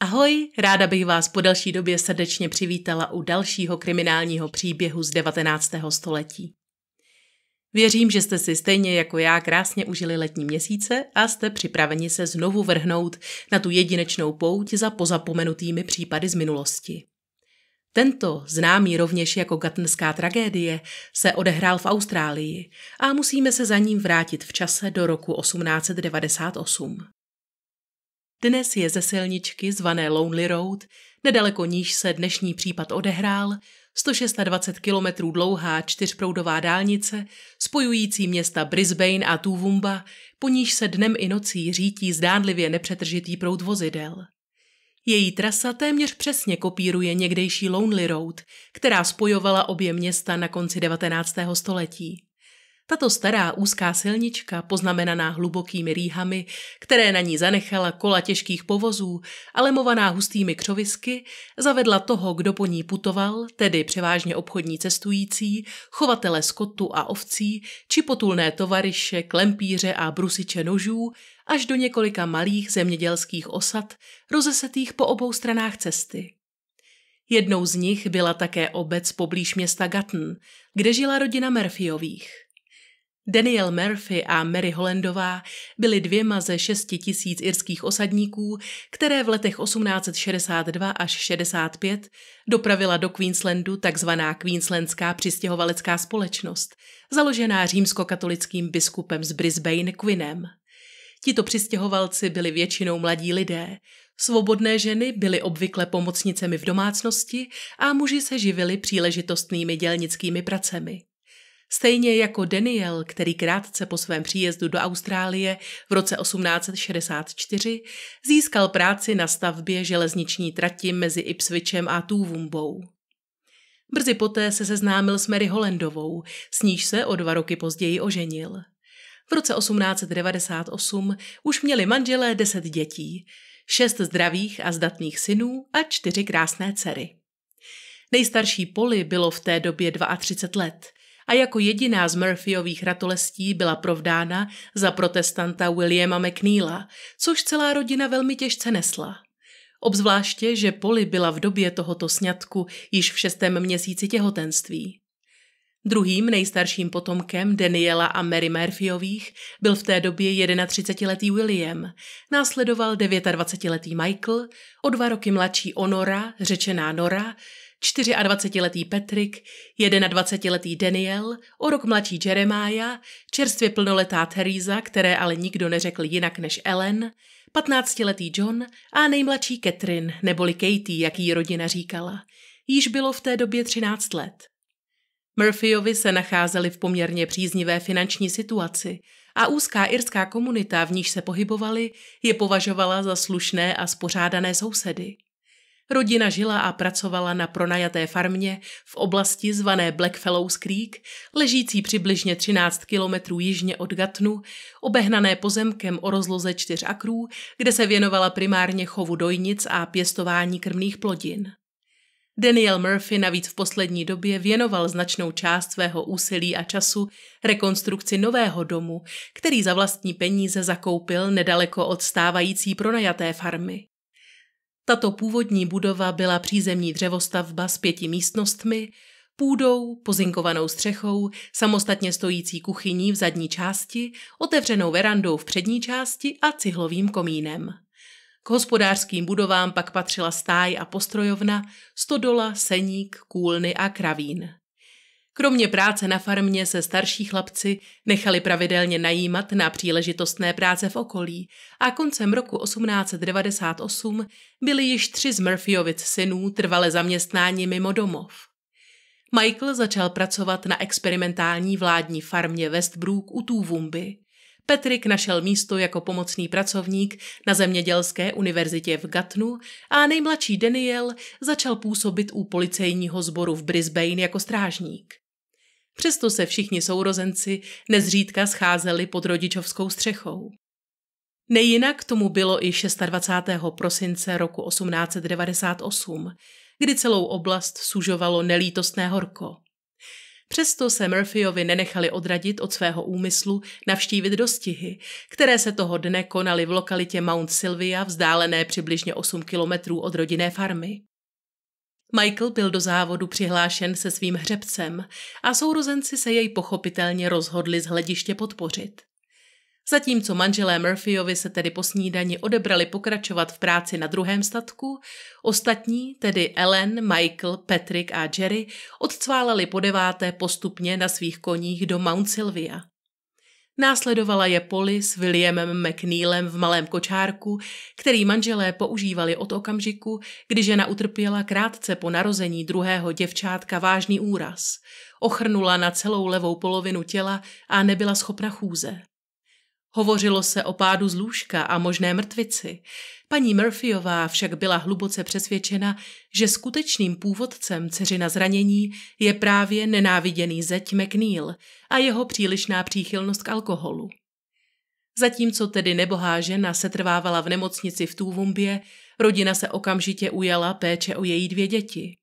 Ahoj, ráda bych vás po další době srdečně přivítala u dalšího kriminálního příběhu z 19. století. Věřím, že jste si stejně jako já krásně užili letní měsíce a jste připraveni se znovu vrhnout na tu jedinečnou pouť za pozapomenutými případy z minulosti. Tento, známý rovněž jako gatnská tragédie, se odehrál v Austrálii a musíme se za ním vrátit v čase do roku 1898. Dnes je ze silničky zvané Lonely Road, nedaleko níž se dnešní případ odehrál, 126 kilometrů dlouhá čtyřproudová dálnice, spojující města Brisbane a Tuvumba, po níž se dnem i nocí řítí zdánlivě nepřetržitý proud vozidel. Její trasa téměř přesně kopíruje někdejší Lonely Road, která spojovala obě města na konci 19. století. Tato stará úzká silnička, poznamenaná hlubokými rýhami, které na ní zanechala kola těžkých povozů a lemovaná hustými křovisky, zavedla toho, kdo po ní putoval, tedy převážně obchodní cestující, chovatele skotu a ovcí, či potulné tovaryše, klempíře a brusiče nožů, až do několika malých zemědělských osad, rozesetých po obou stranách cesty. Jednou z nich byla také obec poblíž města Gatton, kde žila rodina Murphyových. Daniel Murphy a Mary Hollandová byli dvěma ze šesti tisíc irských osadníků, které v letech 1862 až 65 dopravila do Queenslandu tzv. Queenslandská přistěhovalecká společnost, založená římskokatolickým biskupem z Brisbane Quinnem. Tito přistěhovalci byli většinou mladí lidé. Svobodné ženy byly obvykle pomocnicemi v domácnosti a muži se živili příležitostnými dělnickými pracemi. Stejně jako Daniel, který krátce po svém příjezdu do Austrálie v roce 1864 získal práci na stavbě železniční trati mezi Ipswichem a Tůvumbou. Brzy poté se seznámil s Mary Hollandovou, s níž se o dva roky později oženil. V roce 1898 už měli manželé deset dětí, šest zdravých a zdatných synů a čtyři krásné dcery. Nejstarší Poli bylo v té době 32 let – a jako jediná z Murphyových ratolestí byla provdána za protestanta Williama McNeela, což celá rodina velmi těžce nesla. Obzvláště, že Polly byla v době tohoto sňatku již v šestém měsíci těhotenství. Druhým nejstarším potomkem Daniela a Mary Murphyových byl v té době 31-letý William, následoval 29-letý Michael, o dva roky mladší Honora, řečená Nora, 24-letý Patrick, 21-letý Daniel, o rok mladší Jeremája, čerstvě plnoletá Teresa, které ale nikdo neřekl jinak než Ellen, 15-letý John a nejmladší Catherine, neboli Katie, jak jí rodina říkala. Již bylo v té době 13 let. Murphyovi se nacházeli v poměrně příznivé finanční situaci a úzká irská komunita, v níž se pohybovali, je považovala za slušné a spořádané sousedy. Rodina žila a pracovala na pronajaté farmě v oblasti zvané Blackfellows Creek, ležící přibližně 13 kilometrů jižně od Gatnu, obehnané pozemkem o rozloze čtyř akrů, kde se věnovala primárně chovu dojnic a pěstování krmných plodin. Daniel Murphy navíc v poslední době věnoval značnou část svého úsilí a času rekonstrukci nového domu, který za vlastní peníze zakoupil nedaleko od stávající pronajaté farmy. Tato původní budova byla přízemní dřevostavba s pěti místnostmi, půdou, pozinkovanou střechou, samostatně stojící kuchyní v zadní části, otevřenou verandou v přední části a cihlovým komínem. K hospodářským budovám pak patřila stáj a postrojovna, stodola, seník, kůlny a kravín. Kromě práce na farmě se starší chlapci nechali pravidelně najímat na příležitostné práce v okolí a koncem roku 1898 byli již tři z Murphyovic synů trvale zaměstnáni mimo domov. Michael začal pracovat na experimentální vládní farmě Westbrook u Tůvumby. Petrik našel místo jako pomocný pracovník na Zemědělské univerzitě v Gatnu a nejmladší Daniel začal působit u policejního sboru v Brisbane jako strážník. Přesto se všichni sourozenci nezřídka scházeli pod rodičovskou střechou. Nejinak tomu bylo i 26. prosince roku 1898, kdy celou oblast sužovalo nelítostné horko. Přesto se Murphyovi nenechali odradit od svého úmyslu navštívit dostihy, které se toho dne konaly v lokalitě Mount Sylvia vzdálené přibližně 8 kilometrů od rodinné farmy. Michael byl do závodu přihlášen se svým hřebcem a sourozenci se jej pochopitelně rozhodli z hlediště podpořit. Zatímco manželé Murphyovi se tedy po snídani odebrali pokračovat v práci na druhém statku, ostatní, tedy Ellen, Michael, Patrick a Jerry, odcválali po deváté postupně na svých koních do Mount Sylvia. Následovala je poli s Williamem McNeilem v malém kočárku, který manželé používali od okamžiku, kdy žena utrpěla krátce po narození druhého děvčátka vážný úraz. Ochrnula na celou levou polovinu těla a nebyla schopna chůze. Hovořilo se o pádu z lůžka a možné mrtvici. Paní Murphyová však byla hluboce přesvědčena, že skutečným původcem dceřina zranění je právě nenáviděný zeď McNeil a jeho přílišná příchylnost k alkoholu. Zatímco tedy nebohá žena se trvávala v nemocnici v Tůvumbě, rodina se okamžitě ujala péče o její dvě děti.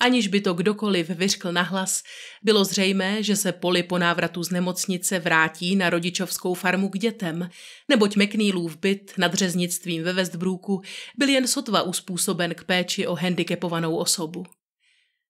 Aniž by to kdokoliv vyřkl nahlas, bylo zřejmé, že se Poli po návratu z nemocnice vrátí na rodičovskou farmu k dětem, neboť McNeilův byt nad řeznictvím ve Westbrooku byl jen sotva uspůsoben k péči o handicapovanou osobu.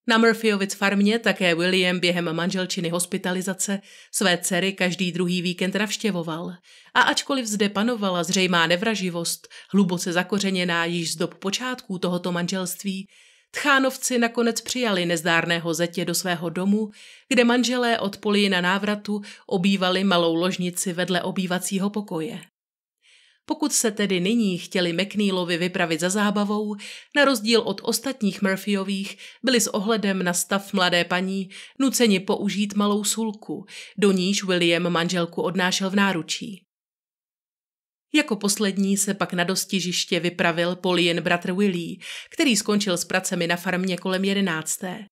Na Murphyovic farmě také William během manželčiny hospitalizace své dcery každý druhý víkend navštěvoval a ačkoliv zde panovala zřejmá nevraživost, hluboce zakořeněná již z dob počátků tohoto manželství, Tchánovci nakonec přijali nezdárného zetě do svého domu, kde manželé od na návratu obývali malou ložnici vedle obývacího pokoje. Pokud se tedy nyní chtěli McNeilovi vypravit za zábavou, na rozdíl od ostatních Murphyových, byli s ohledem na stav mladé paní nuceni použít malou sulku, do níž William manželku odnášel v náručí. Jako poslední se pak na dostižiště vypravil Polien bratr Willy, který skončil s pracemi na farmě kolem jedenácté.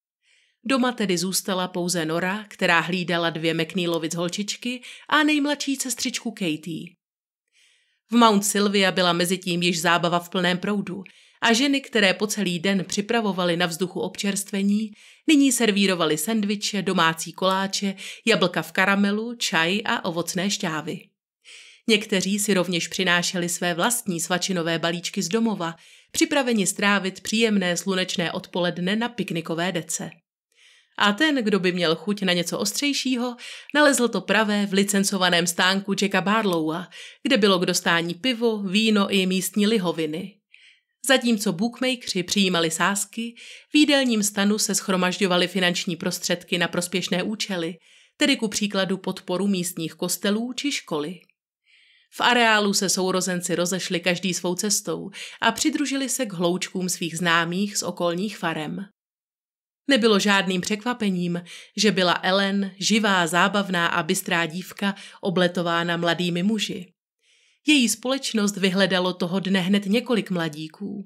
Doma tedy zůstala pouze Nora, která hlídala dvě McNeilovic holčičky a nejmladší sestřičku Katie. V Mount Sylvia byla mezi tím již zábava v plném proudu a ženy, které po celý den připravovaly na vzduchu občerstvení, nyní servírovaly sendviče, domácí koláče, jablka v karamelu, čaj a ovocné šťávy. Někteří si rovněž přinášeli své vlastní svačinové balíčky z domova, připraveni strávit příjemné slunečné odpoledne na piknikové dece. A ten, kdo by měl chuť na něco ostřejšího, nalezl to pravé v licencovaném stánku Jacka Barlowa, kde bylo k dostání pivo, víno i místní lihoviny. Zatímco bookmakeri přijímali sázky, v jídelním stanu se schromažďovaly finanční prostředky na prospěšné účely, tedy ku příkladu podporu místních kostelů či školy. V areálu se sourozenci rozešli každý svou cestou a přidružili se k hloučkům svých známých z okolních farem. Nebylo žádným překvapením, že byla Ellen živá, zábavná a bystrá dívka obletována mladými muži. Její společnost vyhledalo toho dne hned několik mladíků.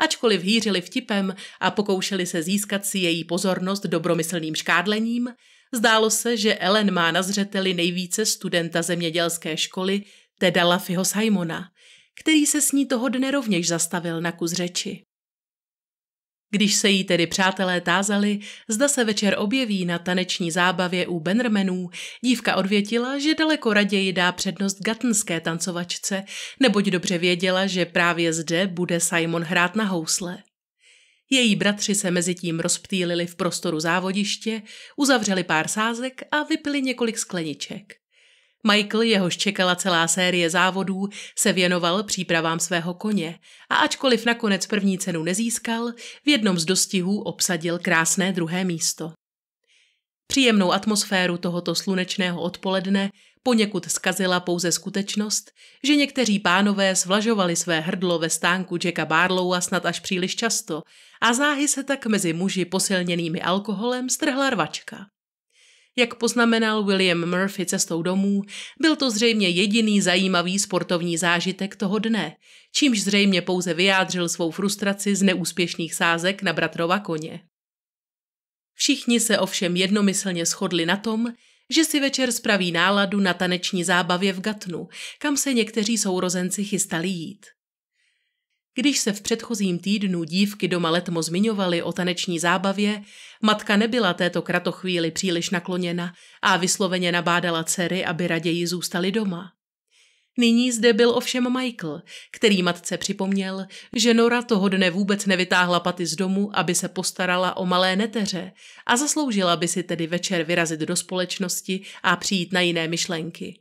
Ačkoliv hýřili vtipem a pokoušeli se získat si její pozornost dobromyslným škádlením, zdálo se, že Ellen má na zřeteli nejvíce studenta zemědělské školy teda Lafiho Simona, který se s ní toho dne rovněž zastavil na kus řeči. Když se jí tedy přátelé tázali, zda se večer objeví na taneční zábavě u Benrmenů, dívka odvětila, že daleko raději dá přednost gatnské tancovačce, neboť dobře věděla, že právě zde bude Simon hrát na housle. Její bratři se mezi tím rozptýlili v prostoru závodiště, uzavřeli pár sázek a vypili několik skleniček. Michael, jehož čekala celá série závodů, se věnoval přípravám svého koně a ačkoliv nakonec první cenu nezískal, v jednom z dostihů obsadil krásné druhé místo. Příjemnou atmosféru tohoto slunečného odpoledne poněkud zkazila pouze skutečnost, že někteří pánové svlažovali své hrdlo ve stánku Jacka a snad až příliš často a záhy se tak mezi muži posilněnými alkoholem strhla rvačka. Jak poznamenal William Murphy cestou domů, byl to zřejmě jediný zajímavý sportovní zážitek toho dne, čímž zřejmě pouze vyjádřil svou frustraci z neúspěšných sázek na bratrova koně. Všichni se ovšem jednomyslně shodli na tom, že si večer spraví náladu na taneční zábavě v Gatnu, kam se někteří sourozenci chystali jít. Když se v předchozím týdnu dívky doma letmo zmiňovaly o taneční zábavě, matka nebyla této kratochvíli příliš nakloněna a vysloveně nabádala dcery, aby raději zůstali doma. Nyní zde byl ovšem Michael, který matce připomněl, že Nora toho dne vůbec nevytáhla paty z domu, aby se postarala o malé neteře a zasloužila by si tedy večer vyrazit do společnosti a přijít na jiné myšlenky.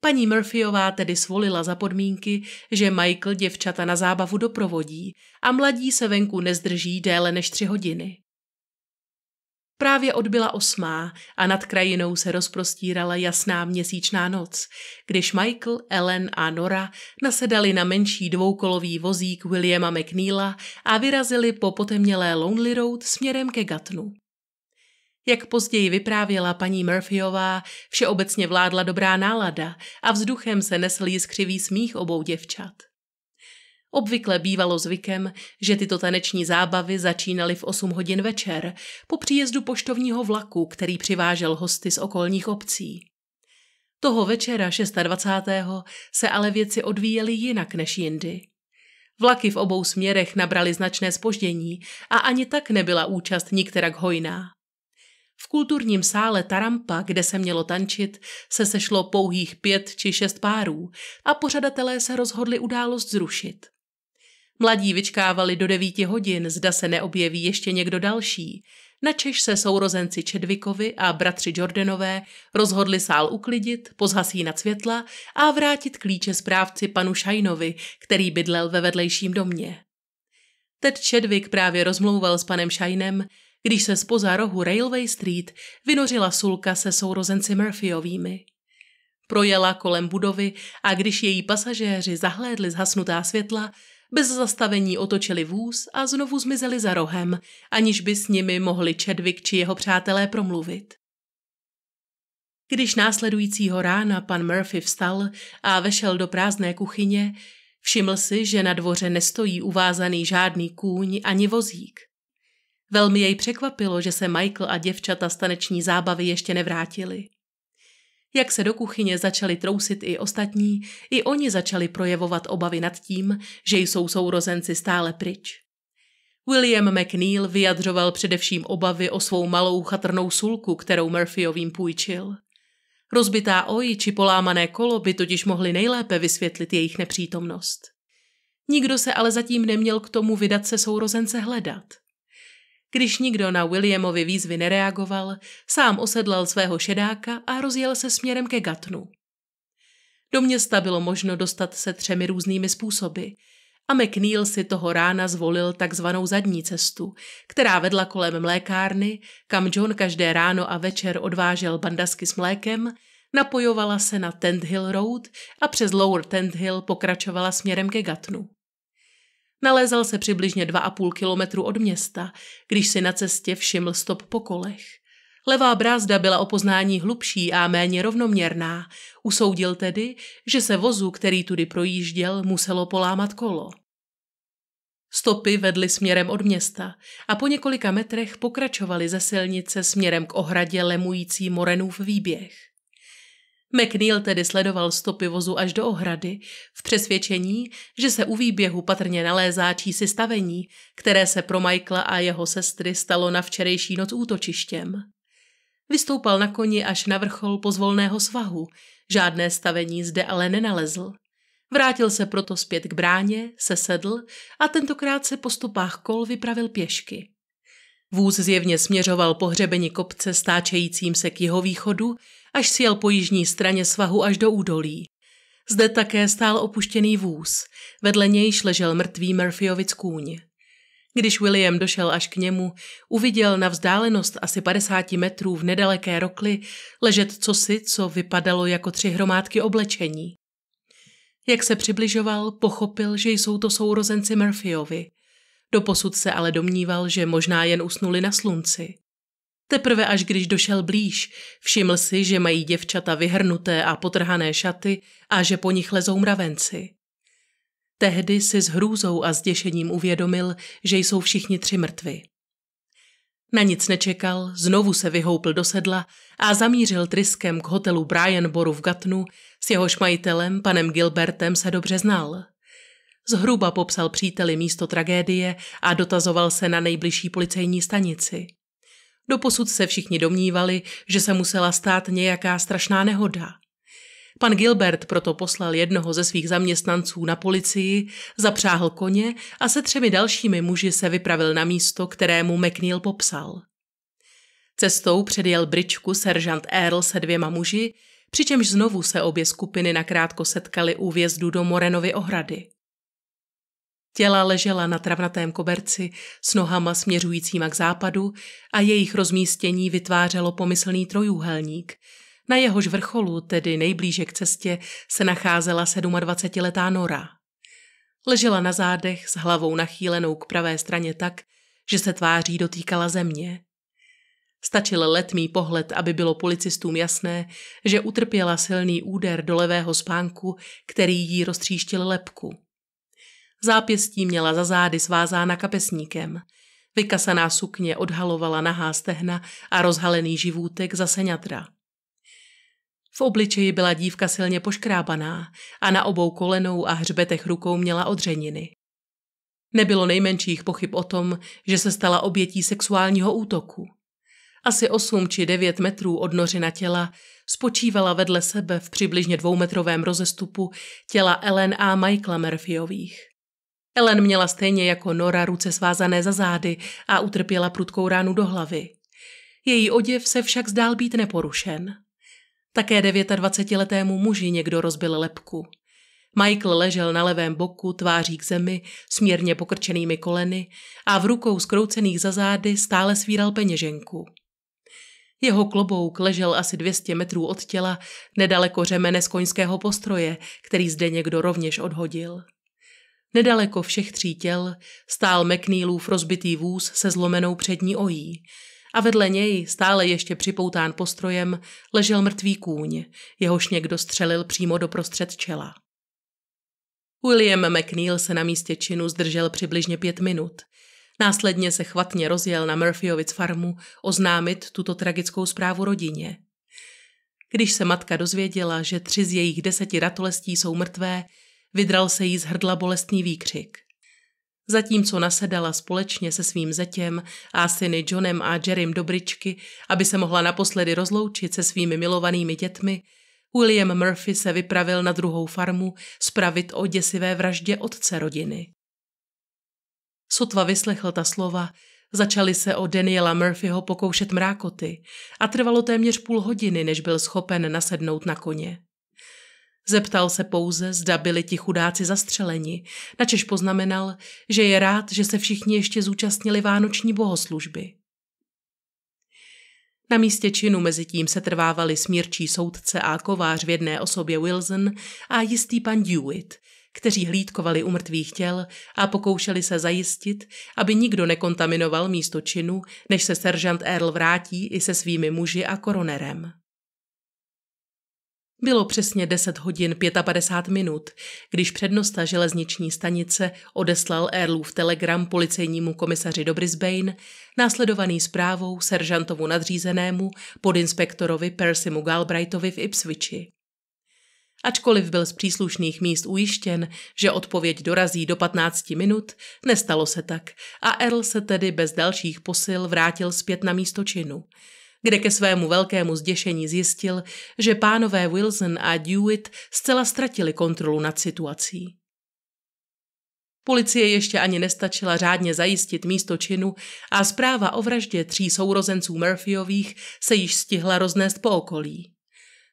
Paní Murphyová tedy svolila za podmínky, že Michael děvčata na zábavu doprovodí a mladí se venku nezdrží déle než tři hodiny. Právě odbyla osmá a nad krajinou se rozprostírala jasná měsíčná noc, když Michael, Ellen a Nora nasedali na menší dvoukolový vozík Williama McNeila a vyrazili po potemnělé Lonely Road směrem ke Gatnu. Jak později vyprávěla paní Murphyová, všeobecně vládla dobrá nálada a vzduchem se nesl jiskřivý smích obou děvčat. Obvykle bývalo zvykem, že tyto taneční zábavy začínaly v 8 hodin večer po příjezdu poštovního vlaku, který přivážel hosty z okolních obcí. Toho večera 26. se ale věci odvíjely jinak než jindy. Vlaky v obou směrech nabraly značné spoždění a ani tak nebyla účast nikterak hojná. V kulturním sále Tarampa, kde se mělo tančit, se sešlo pouhých pět či šest párů a pořadatelé se rozhodli událost zrušit. Mladí vyčkávali do devíti hodin, zda se neobjeví ještě někdo další. Načež se sourozenci Čedvikovi a bratři Jordanové rozhodli sál uklidit, pozhasínat světla a vrátit klíče správci panu Šajnovi, který bydlel ve vedlejším domě. Ted Čedvik právě rozmlouval s panem Šajnem, když se spoza rohu Railway Street vynořila sulka se sourozenci Murphyovými. Projela kolem budovy a když její pasažéři zahlédli zhasnutá světla, bez zastavení otočili vůz a znovu zmizeli za rohem, aniž by s nimi mohli Chadwick či jeho přátelé promluvit. Když následujícího rána pan Murphy vstal a vešel do prázdné kuchyně, všiml si, že na dvoře nestojí uvázaný žádný kůň ani vozík. Velmi jej překvapilo, že se Michael a děvčata z zábavy ještě nevrátili. Jak se do kuchyně začali trousit i ostatní, i oni začali projevovat obavy nad tím, že jsou sourozenci stále pryč. William McNeil vyjadřoval především obavy o svou malou chatrnou sulku, kterou Murphyovým půjčil. Rozbitá oji či polámané kolo by totiž mohly nejlépe vysvětlit jejich nepřítomnost. Nikdo se ale zatím neměl k tomu vydat se sourozence hledat. Když nikdo na Williamovy výzvy nereagoval, sám osedlal svého šedáka a rozjel se směrem ke Gatnu. Do města bylo možno dostat se třemi různými způsoby a McNeil si toho rána zvolil takzvanou zadní cestu, která vedla kolem mlékárny, kam John každé ráno a večer odvážel bandasky s mlékem, napojovala se na Tent Hill Road a přes Lower Tent Hill pokračovala směrem ke Gatnu. Nalézal se přibližně 2,5 kilometru od města, když si na cestě všiml stop po kolech. Levá brázda byla o poznání hlubší a méně rovnoměrná. Usoudil tedy, že se vozu, který tudy projížděl, muselo polámat kolo. Stopy vedly směrem od města a po několika metrech pokračovaly ze silnice směrem k ohradě lemující Morenův výběh. McNeil tedy sledoval stopy vozu až do ohrady, v přesvědčení, že se u výběhu patrně nalézá čísi stavení, které se pro Michaela a jeho sestry stalo na včerejší noc útočištěm. Vystoupal na koni až na vrchol pozvolného svahu, žádné stavení zde ale nenalezl. Vrátil se proto zpět k bráně, sesedl a tentokrát se po stopách kol vypravil pěšky. Vůz zjevně směřoval po hřebeni kopce stáčejícím se k jeho východu, až sjel po jižní straně svahu až do údolí. Zde také stál opuštěný vůz, vedle nějž ležel mrtvý Murphyovic kůň. Když William došel až k němu, uviděl na vzdálenost asi 50 metrů v nedaleké rokli ležet cosi, co vypadalo jako tři hromádky oblečení. Jak se přibližoval, pochopil, že jsou to sourozenci Murphyovi. Doposud se ale domníval, že možná jen usnuli na slunci. Teprve až když došel blíž, všiml si, že mají děvčata vyhrnuté a potrhané šaty a že po nich lezou mravenci. Tehdy si s hrůzou a zděšením uvědomil, že jsou všichni tři mrtvi. Na nic nečekal, znovu se vyhoupl do sedla a zamířil tryskem k hotelu Brianboru v Gatnu, s jehož majitelem, panem Gilbertem, se dobře znal. Zhruba popsal příteli místo tragédie a dotazoval se na nejbližší policejní stanici – Doposud se všichni domnívali, že se musela stát nějaká strašná nehoda. Pan Gilbert proto poslal jednoho ze svých zaměstnanců na policii, zapřáhl koně a se třemi dalšími muži se vypravil na místo, kterému McNeil popsal. Cestou předjel bričku seržant Earl se dvěma muži, přičemž znovu se obě skupiny nakrátko setkaly u vjezdu do Morenovy ohrady. Těla ležela na travnatém koberci s nohama směřujícíma k západu a jejich rozmístění vytvářelo pomyslný trojúhelník. Na jehož vrcholu, tedy nejblíže k cestě, se nacházela 27-letá Nora. Ležela na zádech s hlavou nachýlenou k pravé straně tak, že se tváří dotýkala země. Stačil letmý pohled, aby bylo policistům jasné, že utrpěla silný úder do levého spánku, který jí roztříštil lepku. Zápěstí měla za zády svázána kapesníkem. Vykasaná sukně odhalovala nahá stehna a rozhalený živůtek zase ňatra. V obličeji byla dívka silně poškrábaná a na obou kolenou a hřbetech rukou měla odřeniny. Nebylo nejmenších pochyb o tom, že se stala obětí sexuálního útoku. Asi 8 či 9 metrů od nořina těla spočívala vedle sebe v přibližně dvoumetrovém rozestupu těla Ellen a Michaela Murphyových. Ellen měla stejně jako Nora ruce svázané za zády a utrpěla prudkou ránu do hlavy. Její oděv se však zdál být neporušen. Také 29-letému muži někdo rozbil lepku. Michael ležel na levém boku, tváří k zemi, směrně pokrčenými koleny a v rukou zkroucených za zády stále svíral peněženku. Jeho klobouk ležel asi 200 metrů od těla, nedaleko řemene z koňského postroje, který zde někdo rovněž odhodil. Nedaleko všech tří těl stál McNeilův rozbitý vůz se zlomenou přední ojí a vedle něj, stále ještě připoután postrojem, ležel mrtvý kůň, jehož někdo střelil přímo do prostřed čela. William McNeil se na místě činu zdržel přibližně pět minut. Následně se chvatně rozjel na Murphyovic farmu oznámit tuto tragickou zprávu rodině. Když se matka dozvěděla, že tři z jejich deseti ratolestí jsou mrtvé, Vydral se jí z hrdla bolestný výkřik. Zatímco nasedala společně se svým zetěm a syny Johnem a Jerrym do bričky, aby se mohla naposledy rozloučit se svými milovanými dětmi, William Murphy se vypravil na druhou farmu spravit o děsivé vraždě otce rodiny. Sotva vyslechl ta slova, začaly se o Daniela Murphyho pokoušet mrákoty a trvalo téměř půl hodiny, než byl schopen nasednout na koně. Zeptal se pouze, zda byli ti chudáci zastřeleni, načež poznamenal, že je rád, že se všichni ještě zúčastnili vánoční bohoslužby. Na místě činu mezi tím se trvávali smírčí soudce a kovář v jedné osobě Wilson a jistý pan Dewitt, kteří hlídkovali u mrtvých těl a pokoušeli se zajistit, aby nikdo nekontaminoval místo činu, než se seržant Earl vrátí i se svými muži a koronerem. Bylo přesně 10 hodin 55 minut, když přednosta železniční stanice odeslal Erlův telegram policejnímu komisaři do Brisbane, následovaný zprávou seržantovu nadřízenému podinspektorovi Percymu Galbraithovi v Ipswichi. Ačkoliv byl z příslušných míst ujištěn, že odpověď dorazí do 15 minut, nestalo se tak a Earl se tedy bez dalších posil vrátil zpět na místo činu – kde ke svému velkému zděšení zjistil, že pánové Wilson a Dewitt zcela ztratili kontrolu nad situací. Policie ještě ani nestačila řádně zajistit místo činu a zpráva o vraždě tří sourozenců Murphyových se již stihla roznést po okolí.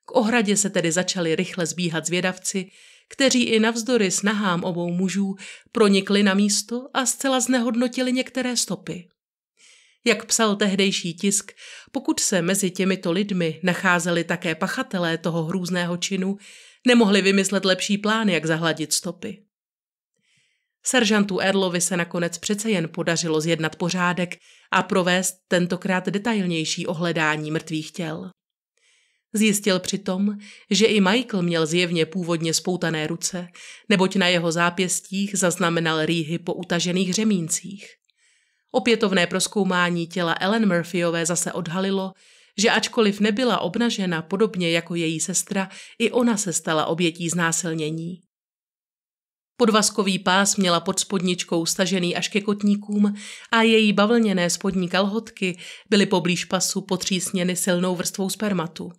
K ohradě se tedy začali rychle zbíhat zvědavci, kteří i navzdory snahám obou mužů pronikli na místo a zcela znehodnotili některé stopy. Jak psal tehdejší tisk, pokud se mezi těmito lidmi nacházeli také pachatelé toho hrůzného činu, nemohli vymyslet lepší plán, jak zahladit stopy. Seržantu Erlovi se nakonec přece jen podařilo zjednat pořádek a provést tentokrát detailnější ohledání mrtvých těl. Zjistil přitom, že i Michael měl zjevně původně spoutané ruce, neboť na jeho zápěstích zaznamenal rýhy po utažených řemíncích. Opětovné proskoumání těla Ellen Murphyové zase odhalilo, že ačkoliv nebyla obnažena podobně jako její sestra, i ona se stala obětí znásilnění. Podvazkový pás měla pod spodničkou stažený až ke kotníkům a její bavlněné spodní kalhotky byly poblíž pasu potřísněny silnou vrstvou spermatu.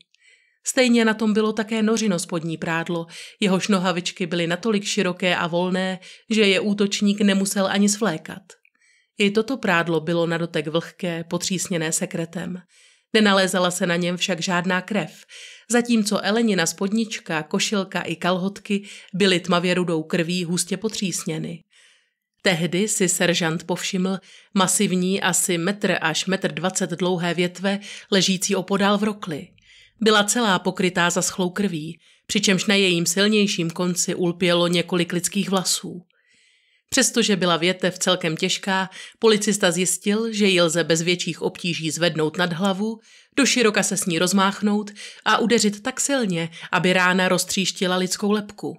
Stejně na tom bylo také nořino spodní prádlo, jehož nohavičky byly natolik široké a volné, že je útočník nemusel ani svlékat. I toto prádlo bylo na dotek vlhké, potřísněné sekretem. Nenalézala se na něm však žádná krev, zatímco Elenina spodnička, košilka i kalhotky byly tmavě rudou krví hustě potřísněny. Tehdy si seržant povšiml masivní asi metr až metr dvacet dlouhé větve ležící opodál v rokli. Byla celá pokrytá zaschlou krví, přičemž na jejím silnějším konci ulpělo několik lidských vlasů. Přestože byla větev celkem těžká, policista zjistil, že ji lze bez větších obtíží zvednout nad hlavu, doširoka se s ní rozmáchnout a udeřit tak silně, aby rána roztříštila lidskou lepku.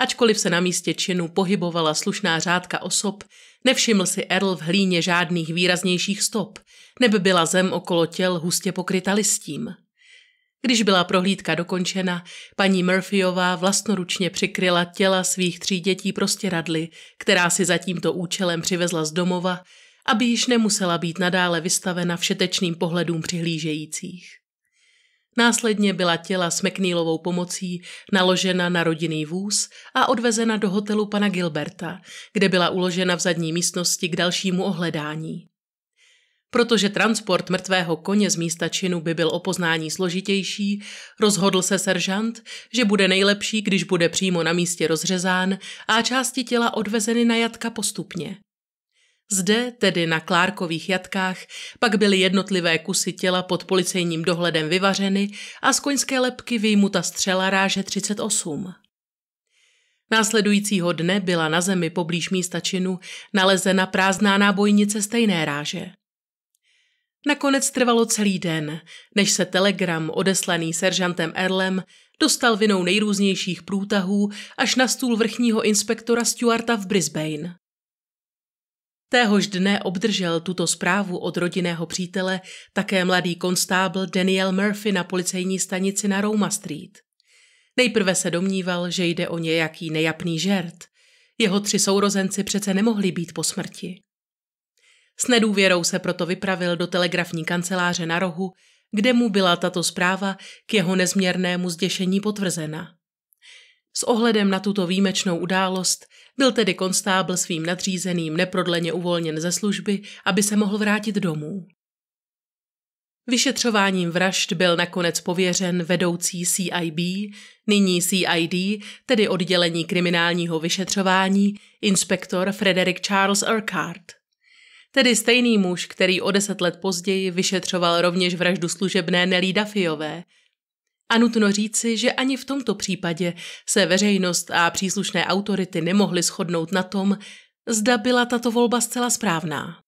Ačkoliv se na místě činu pohybovala slušná řádka osob, nevšiml si Erl v hlíně žádných výraznějších stop, nebo byla zem okolo těl hustě pokryta listím. Když byla prohlídka dokončena, paní Murphyová vlastnoručně přikryla těla svých tří dětí prostě radly, která si za tímto účelem přivezla z domova, aby již nemusela být nadále vystavena všetečným pohledům přihlížejících. Následně byla těla s McNeilovou pomocí naložena na rodinný vůz a odvezena do hotelu pana Gilberta, kde byla uložena v zadní místnosti k dalšímu ohledání. Protože transport mrtvého koně z místa činu by byl o poznání složitější, rozhodl se seržant, že bude nejlepší, když bude přímo na místě rozřezán a části těla odvezeny na jatka postupně. Zde, tedy na Klárkových jatkách, pak byly jednotlivé kusy těla pod policejním dohledem vyvařeny a z koňské lepky vyjmuta střela ráže 38. Následujícího dne byla na zemi poblíž místa činu nalezena prázdná nábojnice stejné ráže. Nakonec trvalo celý den, než se telegram odeslaný seržantem Erlem dostal vinou nejrůznějších průtahů až na stůl vrchního inspektora Stuarta v Brisbane. Téhož dne obdržel tuto zprávu od rodinného přítele také mladý konstábl Daniel Murphy na policejní stanici na Roma Street. Nejprve se domníval, že jde o nějaký nejapný žert. Jeho tři sourozenci přece nemohli být po smrti. S nedůvěrou se proto vypravil do telegrafní kanceláře na rohu, kde mu byla tato zpráva k jeho nezměrnému zděšení potvrzena. S ohledem na tuto výjimečnou událost byl tedy konstábl svým nadřízeným neprodleně uvolněn ze služby, aby se mohl vrátit domů. Vyšetřováním vražd byl nakonec pověřen vedoucí CIB, nyní CID, tedy oddělení kriminálního vyšetřování, inspektor Frederick Charles Urquhart. Tedy stejný muž, který o deset let později vyšetřoval rovněž vraždu služebné Nelly Dafiové. A nutno říci, že ani v tomto případě se veřejnost a příslušné autority nemohly shodnout na tom, zda byla tato volba zcela správná.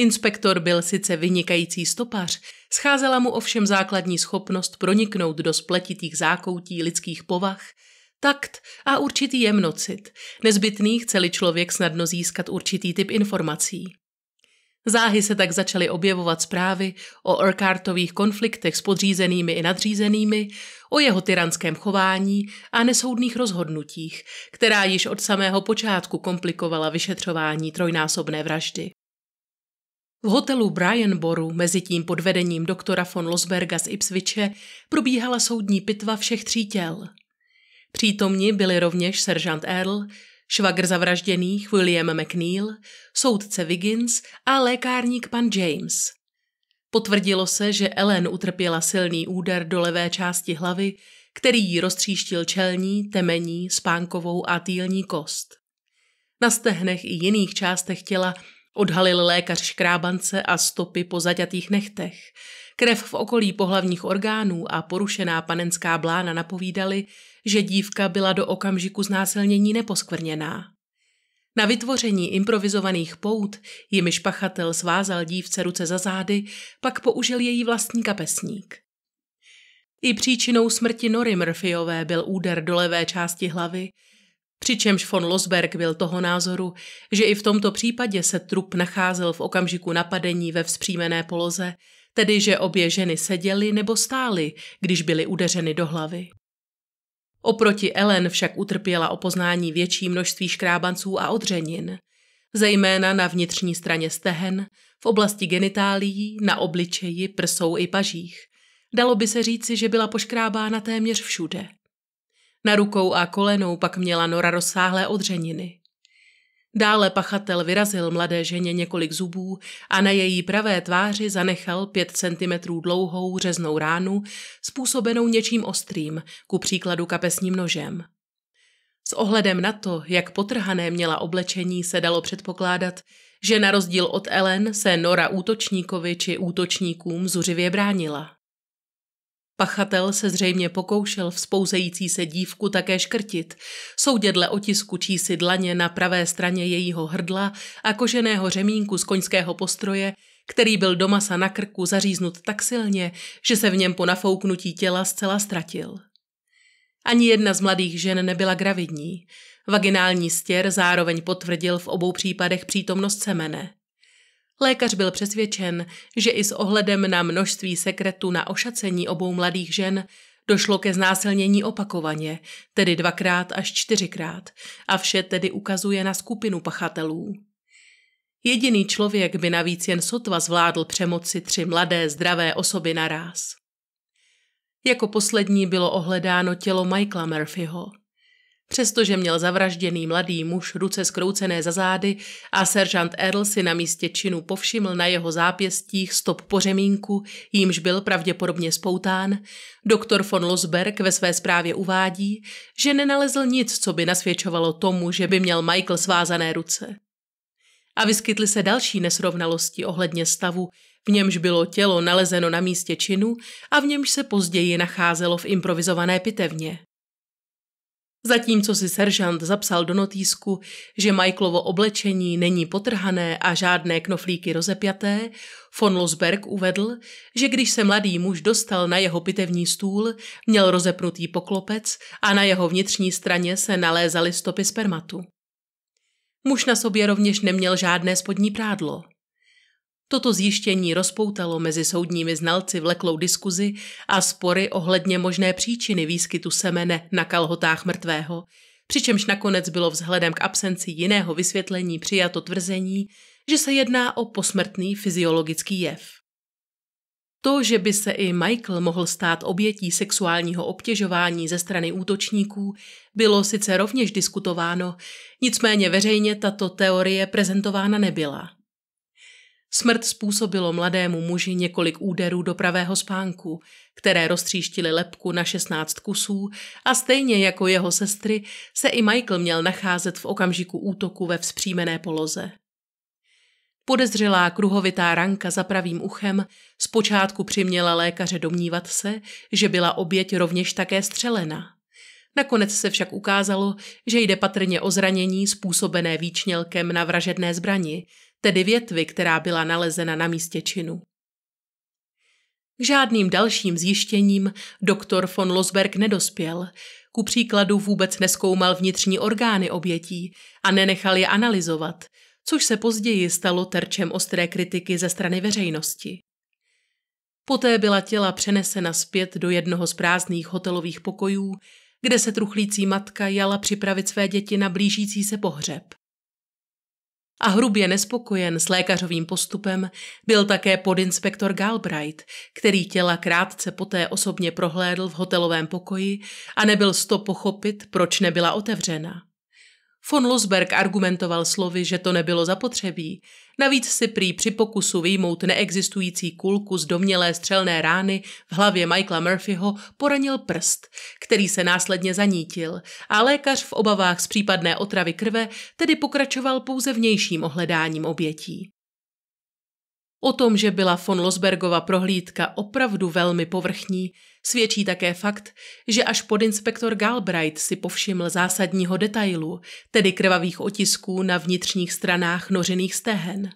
Inspektor byl sice vynikající stopař, scházela mu ovšem základní schopnost proniknout do spletitých zákoutí lidských povah Takt a určitý jemnocit, nezbytný chce člověk snadno získat určitý typ informací. Záhy se tak začaly objevovat zprávy o Urquhartových konfliktech s podřízenými i nadřízenými, o jeho tyranském chování a nesoudných rozhodnutích, která již od samého počátku komplikovala vyšetřování trojnásobné vraždy. V hotelu Brianboru, mezi tím pod vedením doktora von Losberga z Ipswiche, probíhala soudní pitva všech tří těl – Přítomni byli rovněž seržant Earl, švagr zavražděných William McNeil, soudce Wiggins a lékárník pan James. Potvrdilo se, že Ellen utrpěla silný úder do levé části hlavy, který jí roztříštil čelní, temení, spánkovou a týlní kost. Na stehnech i jiných částech těla odhalil lékař škrábance a stopy po zaťatých nechtech – Krev v okolí pohlavních orgánů a porušená panenská blána napovídali, že dívka byla do okamžiku znásilnění neposkvrněná. Na vytvoření improvizovaných pout, jimiž pachatel svázal dívce ruce za zády, pak použil její vlastní kapesník. I příčinou smrti Nory Murphyové byl úder do levé části hlavy, přičemž von Losberg byl toho názoru, že i v tomto případě se trup nacházel v okamžiku napadení ve vzpřímené poloze tedy že obě ženy seděly nebo stály, když byly udeřeny do hlavy. Oproti Ellen však utrpěla o poznání větší množství škrábanců a odřenin, zejména na vnitřní straně stehen, v oblasti genitálií, na obličeji, prsou i pažích. Dalo by se říci, že byla poškrábána téměř všude. Na rukou a kolenou pak měla Nora rozsáhlé odřeniny. Dále pachatel vyrazil mladé ženě několik zubů a na její pravé tváři zanechal pět centimetrů dlouhou řeznou ránu, způsobenou něčím ostrým, ku příkladu kapesním nožem. S ohledem na to, jak potrhané měla oblečení, se dalo předpokládat, že na rozdíl od Ellen se Nora útočníkovi či útočníkům zuřivě bránila. Pachatel se zřejmě pokoušel vzpouzející se dívku také škrtit. Soudě dle otisku čísi dlaně na pravé straně jejího hrdla a koženého řemínku z koňského postroje, který byl do masa na krku zaříznut tak silně, že se v něm po nafouknutí těla zcela ztratil. Ani jedna z mladých žen nebyla gravidní. Vaginální stěr zároveň potvrdil v obou případech přítomnost semene. Lékař byl přesvědčen, že i s ohledem na množství sekretů na ošacení obou mladých žen došlo ke znásilnění opakovaně, tedy dvakrát až čtyřikrát, a vše tedy ukazuje na skupinu pachatelů. Jediný člověk by navíc jen sotva zvládl přemoci tři mladé, zdravé osoby naráz. Jako poslední bylo ohledáno tělo Michaela Murphyho – Přestože měl zavražděný mladý muž ruce skroucené za zády a seržant Earl si na místě činu povšiml na jeho zápěstích stop pořemínku, jímž byl pravděpodobně spoután, doktor von Losberg ve své zprávě uvádí, že nenalezl nic, co by nasvědčovalo tomu, že by měl Michael svázané ruce. A vyskytly se další nesrovnalosti ohledně stavu, v němž bylo tělo nalezeno na místě činu a v němž se později nacházelo v improvizované pitevně. Zatímco si seržant zapsal do notýsku, že Michaelovo oblečení není potrhané a žádné knoflíky rozepjaté, von Losberg uvedl, že když se mladý muž dostal na jeho pitevní stůl, měl rozepnutý poklopec a na jeho vnitřní straně se nalézaly stopy spermatu. Muž na sobě rovněž neměl žádné spodní prádlo – Toto zjištění rozpoutalo mezi soudními znalci vleklou diskuzi a spory ohledně možné příčiny výskytu semene na kalhotách mrtvého, přičemž nakonec bylo vzhledem k absenci jiného vysvětlení přijato tvrzení, že se jedná o posmrtný fyziologický jev. To, že by se i Michael mohl stát obětí sexuálního obtěžování ze strany útočníků, bylo sice rovněž diskutováno, nicméně veřejně tato teorie prezentována nebyla. Smrt způsobilo mladému muži několik úderů do pravého spánku, které roztříštily lepku na 16 kusů a stejně jako jeho sestry se i Michael měl nacházet v okamžiku útoku ve vzpřímené poloze. Podezřelá kruhovitá ranka za pravým uchem zpočátku přiměla lékaře domnívat se, že byla oběť rovněž také střelena. Nakonec se však ukázalo, že jde patrně o zranění způsobené výčnělkem na vražedné zbrani, tedy větvy, která byla nalezena na místě činu. K žádným dalším zjištěním doktor von Losberg nedospěl. Ku příkladu vůbec neskoumal vnitřní orgány obětí a nenechal je analyzovat, což se později stalo terčem ostré kritiky ze strany veřejnosti. Poté byla těla přenesena zpět do jednoho z prázdných hotelových pokojů, kde se truchlící matka jala připravit své děti na blížící se pohřeb a hrubě nespokojen s lékařovým postupem byl také podinspektor Galbright, který těla krátce poté osobně prohlédl v hotelovém pokoji a nebyl z to pochopit, proč nebyla otevřena. Von Losberg argumentoval slovy, že to nebylo zapotřebí. Navíc si prý při pokusu vyjmout neexistující kulku z domnělé střelné rány v hlavě Michaela Murphyho poranil prst, který se následně zanítil a lékař v obavách z případné otravy krve tedy pokračoval pouze vnějším ohledáním obětí. O tom, že byla von Losbergova prohlídka opravdu velmi povrchní, svědčí také fakt, že až podinspektor Galbright si povšiml zásadního detailu, tedy krvavých otisků na vnitřních stranách nořených stehen.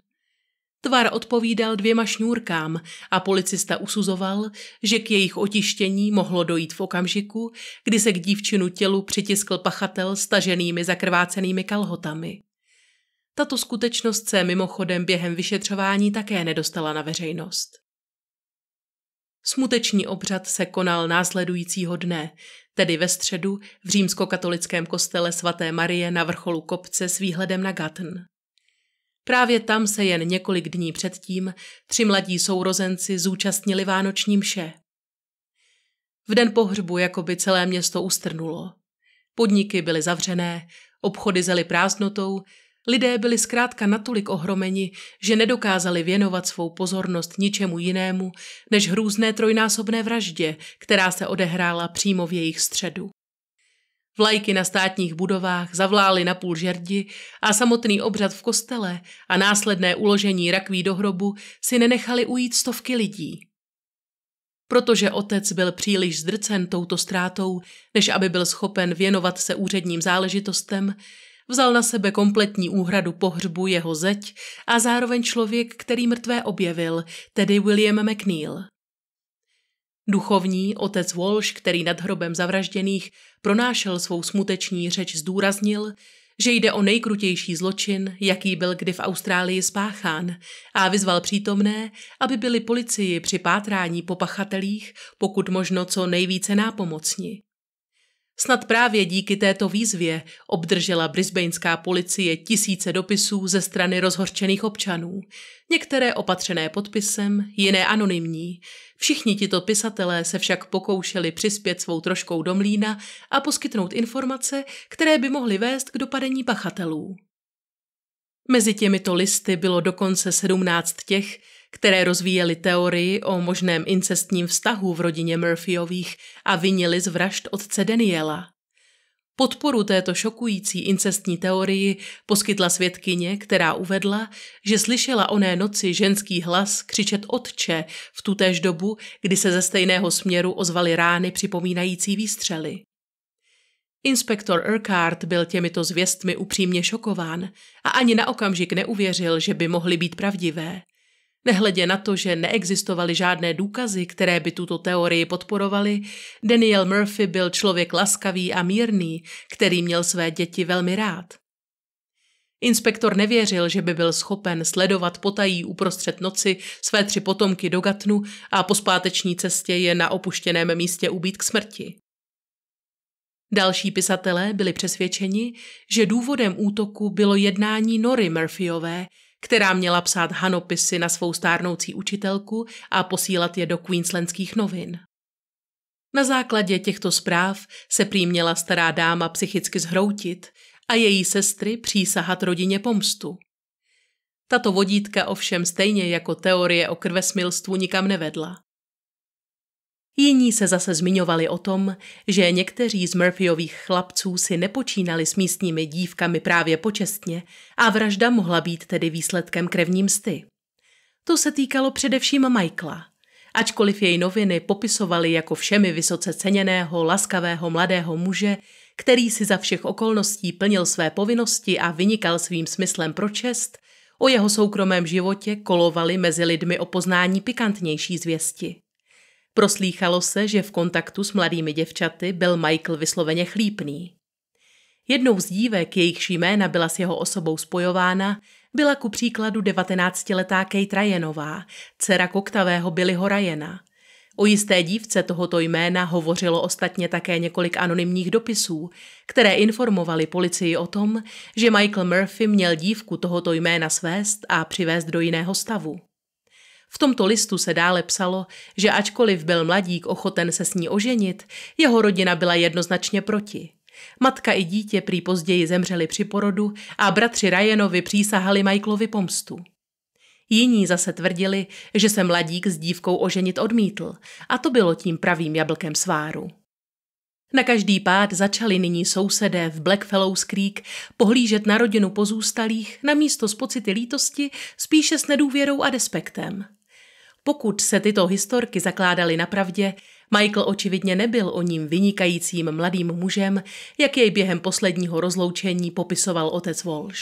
Tvar odpovídal dvěma šňůrkám a policista usuzoval, že k jejich otištění mohlo dojít v okamžiku, kdy se k dívčinu tělu přitiskl pachatel staženými zakrvácenými kalhotami. Tato skutečnost se mimochodem během vyšetřování také nedostala na veřejnost. Smuteční obřad se konal následujícího dne, tedy ve středu v římskokatolickém kostele svaté Marie na vrcholu kopce s výhledem na Gatn. Právě tam se jen několik dní předtím tři mladí sourozenci zúčastnili vánoční mše. V den pohřbu jako by celé město ustrnulo. Podniky byly zavřené, obchody zely prázdnotou Lidé byli zkrátka natolik ohromeni, že nedokázali věnovat svou pozornost ničemu jinému než hrůzné trojnásobné vraždě, která se odehrála přímo v jejich středu. Vlajky na státních budovách zavlály na půl žerdi a samotný obřad v kostele a následné uložení rakví do hrobu si nenechali ujít stovky lidí. Protože otec byl příliš zdrcen touto ztrátou, než aby byl schopen věnovat se úředním záležitostem, Vzal na sebe kompletní úhradu pohřbu jeho zeď a zároveň člověk, který mrtvé objevil, tedy William McNeil. Duchovní, otec Walsh, který nad hrobem zavražděných pronášel svou smuteční řeč, zdůraznil, že jde o nejkrutější zločin, jaký byl kdy v Austrálii spáchán a vyzval přítomné, aby byli policii při pátrání po pachatelích pokud možno co nejvíce nápomocni. Snad právě díky této výzvě obdržela brisbainská policie tisíce dopisů ze strany rozhorčených občanů, některé opatřené podpisem, jiné anonymní. Všichni tito pisatelé se však pokoušeli přispět svou troškou do mlína a poskytnout informace, které by mohly vést k dopadení pachatelů. Mezi těmito listy bylo dokonce sedmnáct těch, které rozvíjely teorii o možném incestním vztahu v rodině Murphyových a vinili z vražd otce Daniela. Podporu této šokující incestní teorii poskytla svědkyně, která uvedla, že slyšela oné noci ženský hlas křičet otče v tutéž dobu, kdy se ze stejného směru ozvaly rány připomínající výstřely. Inspektor Urquhart byl těmito zvěstmi upřímně šokován a ani na okamžik neuvěřil, že by mohly být pravdivé. Nehledě na to, že neexistovaly žádné důkazy, které by tuto teorii podporovaly, Daniel Murphy byl člověk laskavý a mírný, který měl své děti velmi rád. Inspektor nevěřil, že by byl schopen sledovat potají uprostřed noci své tři potomky do Gatnu a po zpáteční cestě je na opuštěném místě ubít k smrti. Další pisatelé byli přesvědčeni, že důvodem útoku bylo jednání Nory Murphyové, která měla psát hanopisy na svou stárnoucí učitelku a posílat je do queenslandských novin. Na základě těchto zpráv se prý měla stará dáma psychicky zhroutit a její sestry přísahat rodině pomstu. Tato vodítka ovšem stejně jako teorie o krvesmilstvu nikam nevedla. Jiní se zase zmiňovali o tom, že někteří z Murphyových chlapců si nepočínali s místními dívkami právě počestně a vražda mohla být tedy výsledkem krevní msty. To se týkalo především Michaela. Ačkoliv jej noviny popisovaly jako všemi vysoce ceněného, laskavého mladého muže, který si za všech okolností plnil své povinnosti a vynikal svým smyslem pro čest, o jeho soukromém životě kolovaly mezi lidmi o poznání pikantnější zvěsti. Proslýchalo se, že v kontaktu s mladými děvčaty byl Michael vysloveně chlípný. Jednou z dívek, jejichž jména byla s jeho osobou spojována, byla ku příkladu 19-letá Kate Ryanová, dcera koktavého Billyho Ryana. O jisté dívce tohoto jména hovořilo ostatně také několik anonymních dopisů, které informovali policii o tom, že Michael Murphy měl dívku tohoto jména svést a přivést do jiného stavu. V tomto listu se dále psalo, že ačkoliv byl mladík ochoten se s ní oženit, jeho rodina byla jednoznačně proti. Matka i dítě prý později zemřeli při porodu a bratři Ryanovi přísahali Michaelovi pomstu. Jiní zase tvrdili, že se mladík s dívkou oženit odmítl a to bylo tím pravým jablkem sváru. Na každý pád začali nyní sousedé v Blackfellows Creek pohlížet na rodinu pozůstalých na místo s pocity lítosti, spíše s nedůvěrou a despektem. Pokud se tyto historky zakládaly na pravdě, Michael očividně nebyl o ním vynikajícím mladým mužem, jak jej během posledního rozloučení popisoval otec Walsh.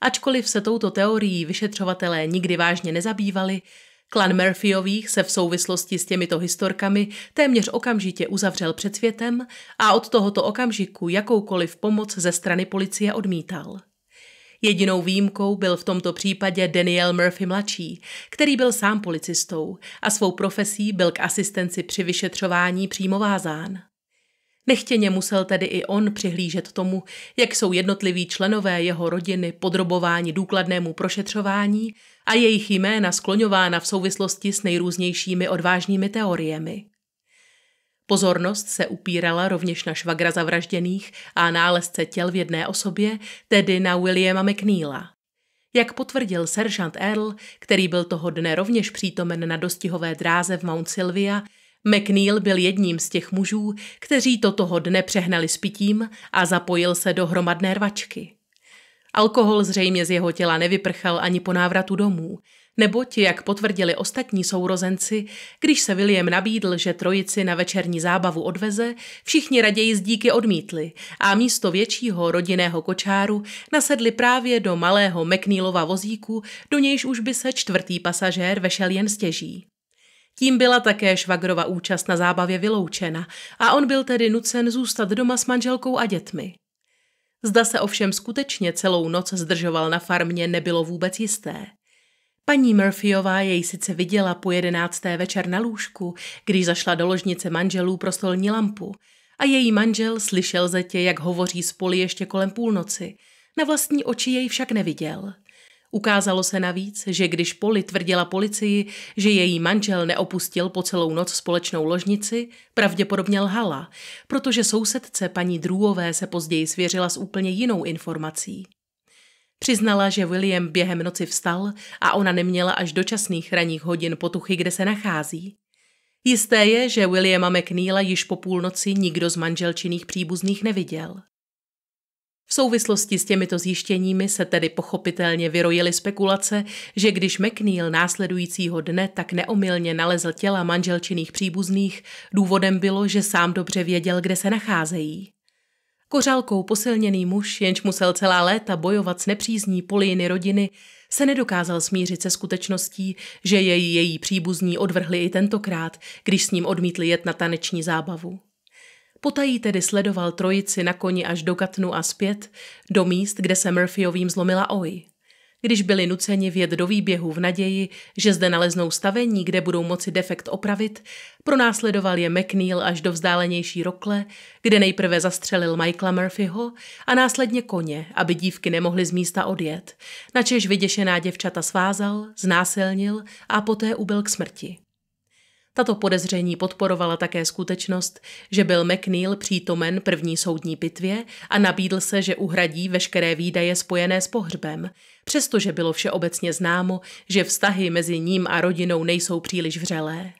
Ačkoliv se touto teorií vyšetřovatelé nikdy vážně nezabývali, klan Murphyových se v souvislosti s těmito historkami téměř okamžitě uzavřel před světem a od tohoto okamžiku jakoukoliv pomoc ze strany policie odmítal. Jedinou výjimkou byl v tomto případě Daniel Murphy mladší, který byl sám policistou a svou profesí byl k asistenci při vyšetřování přímo vázán. Nechtěně musel tedy i on přihlížet tomu, jak jsou jednotliví členové jeho rodiny podrobováni důkladnému prošetřování a jejich jména skloňována v souvislosti s nejrůznějšími odvážnými teoriemi. Pozornost se upírala rovněž na švagra zavražděných a nálezce těl v jedné osobě, tedy na Williama McNeela. Jak potvrdil seržant Earl, který byl toho dne rovněž přítomen na dostihové dráze v Mount Sylvia, McNeil byl jedním z těch mužů, kteří to toho dne přehnali s pitím a zapojil se do hromadné rvačky. Alkohol zřejmě z jeho těla nevyprchal ani po návratu domů, neboť, jak potvrdili ostatní sourozenci, když se William nabídl, že trojici na večerní zábavu odveze, všichni raději z díky odmítli a místo většího rodinného kočáru nasedli právě do malého McNeilova vozíku, do nějž už by se čtvrtý pasažér vešel jen stěží. Tím byla také švagrova účast na zábavě vyloučena a on byl tedy nucen zůstat doma s manželkou a dětmi. Zda se ovšem skutečně celou noc zdržoval na farmě, nebylo vůbec jisté. Paní Murphyová jej sice viděla po jedenácté večer na lůžku, když zašla do ložnice manželů pro stolní lampu a její manžel slyšel zetě, jak hovoří spoli ještě kolem půlnoci. Na vlastní oči jej však neviděl. Ukázalo se navíc, že když Poli tvrdila policii, že její manžel neopustil po celou noc společnou ložnici, pravděpodobně lhala, protože sousedce paní Drůové se později svěřila s úplně jinou informací. Přiznala, že William během noci vstal a ona neměla až dočasných ranních hodin potuchy, kde se nachází. Jisté je, že Williama McNeela již po půlnoci nikdo z manželčiných příbuzných neviděl. V souvislosti s těmito zjištěními se tedy pochopitelně vyrojily spekulace, že když McNeil následujícího dne tak neomylně nalezl těla manželčiných příbuzných, důvodem bylo, že sám dobře věděl, kde se nacházejí. Kořálkou posilněný muž, jenž musel celá léta bojovat s nepřízní polijiny rodiny, se nedokázal smířit se skutečností, že jej její příbuzní odvrhli i tentokrát, když s ním odmítli jet na taneční zábavu. Potají tedy sledoval trojici na koni až do Katnu a zpět, do míst, kde se Murphyovým zlomila oj když byli nuceni vjet do výběhu v naději, že zde naleznou stavení, kde budou moci defekt opravit, pronásledoval je McNeil až do vzdálenější rokle, kde nejprve zastřelil Michaela Murphyho a následně koně, aby dívky nemohly z místa odjet, načež vyděšená děvčata svázal, znásilnil a poté ubil k smrti. Tato podezření podporovala také skutečnost, že byl McNeil přítomen první soudní pitvě a nabídl se, že uhradí veškeré výdaje spojené s pohřbem, přestože bylo všeobecně známo, že vztahy mezi ním a rodinou nejsou příliš vřelé.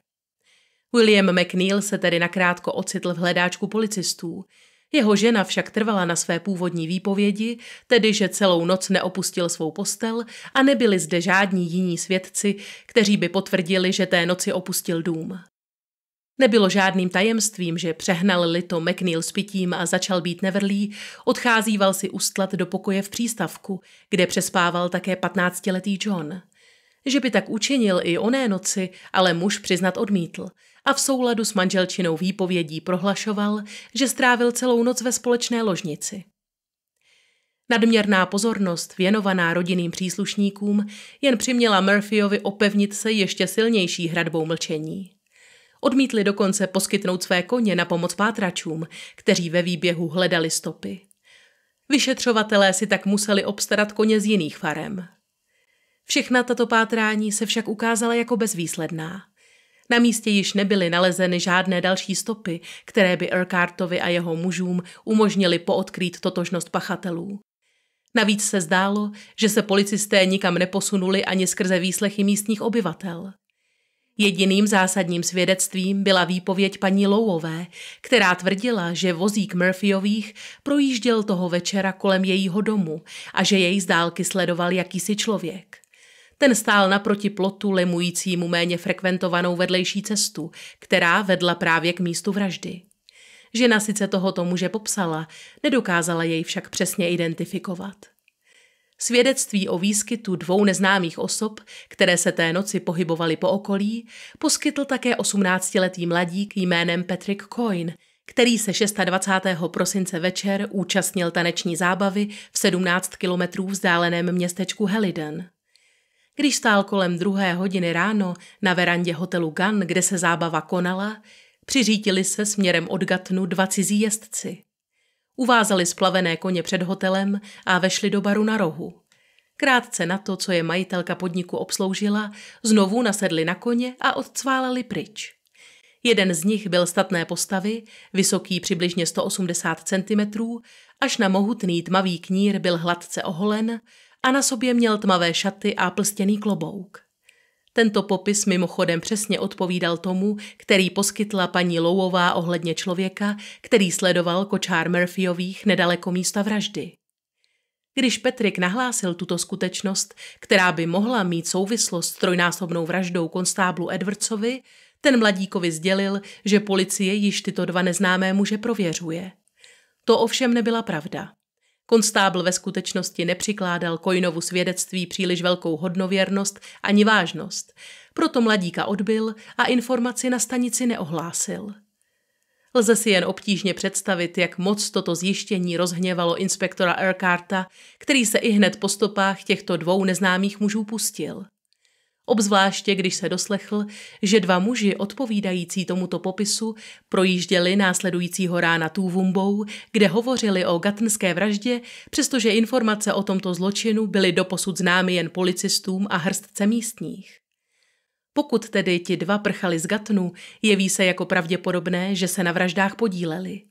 William McNeil se tedy nakrátko ocitl v hledáčku policistů – jeho žena však trvala na své původní výpovědi, tedy že celou noc neopustil svou postel a nebyli zde žádní jiní svědci, kteří by potvrdili, že té noci opustil dům. Nebylo žádným tajemstvím, že přehnal Lito McNeil s pitím a začal být nevrlý, odcházíval si ustlat do pokoje v přístavku, kde přespával také patnáctiletý John – že by tak učinil i oné noci, ale muž přiznat odmítl a v souladu s manželčinou výpovědí prohlašoval, že strávil celou noc ve společné ložnici. Nadměrná pozornost věnovaná rodinným příslušníkům jen přiměla Murphyovi opevnit se ještě silnější hradbou mlčení. Odmítli dokonce poskytnout své koně na pomoc pátračům, kteří ve výběhu hledali stopy. Vyšetřovatelé si tak museli obstarat koně z jiných farem. Všechna tato pátrání se však ukázala jako bezvýsledná. Na místě již nebyly nalezeny žádné další stopy, které by Urquhartovi a jeho mužům umožnili poodkrýt totožnost pachatelů. Navíc se zdálo, že se policisté nikam neposunuli ani skrze výslechy místních obyvatel. Jediným zásadním svědectvím byla výpověď paní Louové, která tvrdila, že vozík Murphyových projížděl toho večera kolem jejího domu a že jej z dálky sledoval jakýsi člověk. Ten stál naproti plotu lemujícímu méně frekventovanou vedlejší cestu, která vedla právě k místu vraždy. Žena sice tohoto muže popsala, nedokázala jej však přesně identifikovat. Svědectví o výskytu dvou neznámých osob, které se té noci pohybovaly po okolí, poskytl také 18-letý mladík jménem Patrick Coyne, který se 26. prosince večer účastnil taneční zábavy v 17 kilometrů vzdáleném městečku Heliden. Když stál kolem druhé hodiny ráno na verandě hotelu Gan, kde se zábava konala, přiřítili se směrem od Gatnu dva cizí jezdci. Uvázali splavené koně před hotelem a vešli do baru na rohu. Krátce na to, co je majitelka podniku obsloužila, znovu nasedli na koně a odcválali pryč. Jeden z nich byl statné postavy, vysoký přibližně 180 cm, až na mohutný tmavý knír byl hladce oholen a na sobě měl tmavé šaty a plstěný klobouk. Tento popis mimochodem přesně odpovídal tomu, který poskytla paní Louová ohledně člověka, který sledoval kočár Murphyových nedaleko místa vraždy. Když Petrik nahlásil tuto skutečnost, která by mohla mít souvislost s trojnásobnou vraždou konstáblu Edwardsovi, ten mladíkovi sdělil, že policie již tyto dva neznámé muže prověřuje. To ovšem nebyla pravda. Konstábl ve skutečnosti nepřikládal Kojinovu svědectví příliš velkou hodnověrnost ani vážnost, proto mladíka odbil a informaci na stanici neohlásil. Lze si jen obtížně představit, jak moc toto zjištění rozhněvalo inspektora Erkarta, který se i hned po stopách těchto dvou neznámých mužů pustil. Obzvláště, když se doslechl, že dva muži odpovídající tomuto popisu projížděli následujícího rána Tůvumbou, kde hovořili o gatnské vraždě, přestože informace o tomto zločinu byly doposud známy jen policistům a hrstce místních. Pokud tedy ti dva prchali z Gatnu, jeví se jako pravděpodobné, že se na vraždách podíleli.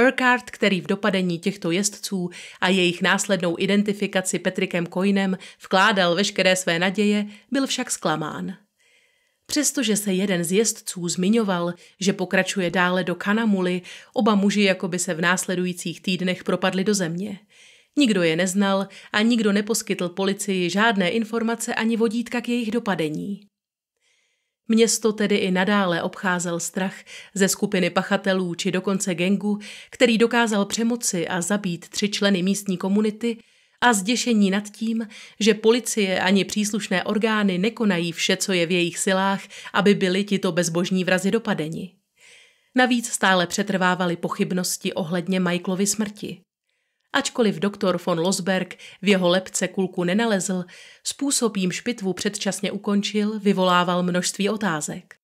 Urquhart, který v dopadení těchto jezdců a jejich následnou identifikaci Petrikem Coinem vkládal veškeré své naděje, byl však zklamán. Přestože se jeden z jezdců zmiňoval, že pokračuje dále do Kanamuly, oba muži jako by se v následujících týdnech propadli do země. Nikdo je neznal a nikdo neposkytl policii žádné informace ani vodítka k jejich dopadení. Město tedy i nadále obcházel strach ze skupiny pachatelů či dokonce gengu, který dokázal přemoci a zabít tři členy místní komunity a zděšení nad tím, že policie ani příslušné orgány nekonají vše, co je v jejich silách, aby byli tito bezbožní vrazy dopadeni. Navíc stále přetrvávaly pochybnosti ohledně Michaelovy smrti. Ačkoliv doktor von Losberg v jeho lepce kulku nenalezl, způsob jim špitvu předčasně ukončil vyvolával množství otázek.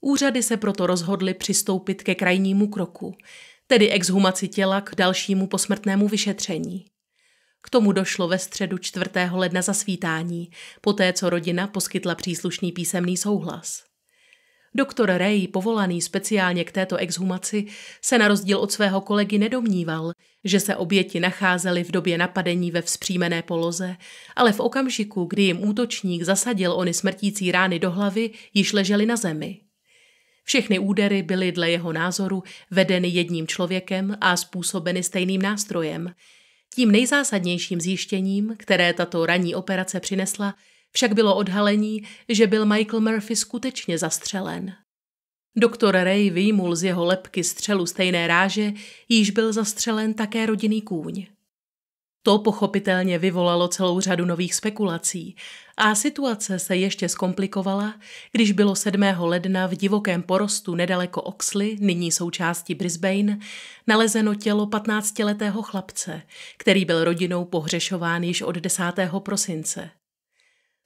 Úřady se proto rozhodly přistoupit ke krajnímu kroku, tedy exhumaci těla k dalšímu posmrtnému vyšetření. K tomu došlo ve středu 4. ledna za svítání, poté co rodina poskytla příslušný písemný souhlas. Doktor Ray, povolaný speciálně k této exhumaci, se na rozdíl od svého kolegy nedomníval, že se oběti nacházely v době napadení ve vzpřímené poloze, ale v okamžiku, kdy jim útočník zasadil ony smrtící rány do hlavy, již leželi na zemi. Všechny údery byly dle jeho názoru vedeny jedním člověkem a způsobeny stejným nástrojem. Tím nejzásadnějším zjištěním, které tato ranní operace přinesla, však bylo odhalení, že byl Michael Murphy skutečně zastřelen. Doktor Ray vyjmul z jeho lepky střelu stejné ráže, již byl zastřelen také rodinný kůň. To pochopitelně vyvolalo celou řadu nových spekulací a situace se ještě zkomplikovala, když bylo 7. ledna v divokém porostu nedaleko Oxley, nyní součástí Brisbane, nalezeno tělo 15-letého chlapce, který byl rodinou pohřešován již od 10. prosince.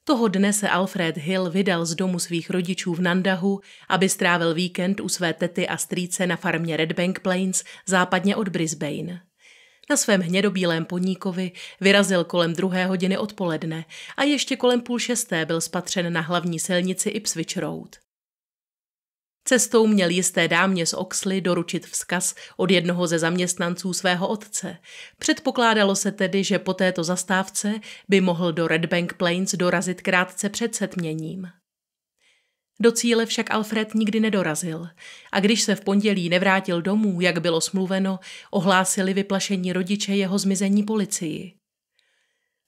Toho dne se Alfred Hill vydal z domu svých rodičů v Nandahu, aby strávil víkend u své tety a strýce na farmě Red Bank Plains západně od Brisbane. Na svém hnědobílém poníkovi vyrazil kolem druhé hodiny odpoledne a ještě kolem půl šesté byl spatřen na hlavní silnici Ipswich Road. Cestou měl jisté dámě z Oxly doručit vzkaz od jednoho ze zaměstnanců svého otce. Předpokládalo se tedy, že po této zastávce by mohl do Red Bank Plains dorazit krátce před setměním. Do cíle však Alfred nikdy nedorazil a když se v pondělí nevrátil domů, jak bylo smluveno, ohlásili vyplašení rodiče jeho zmizení policii.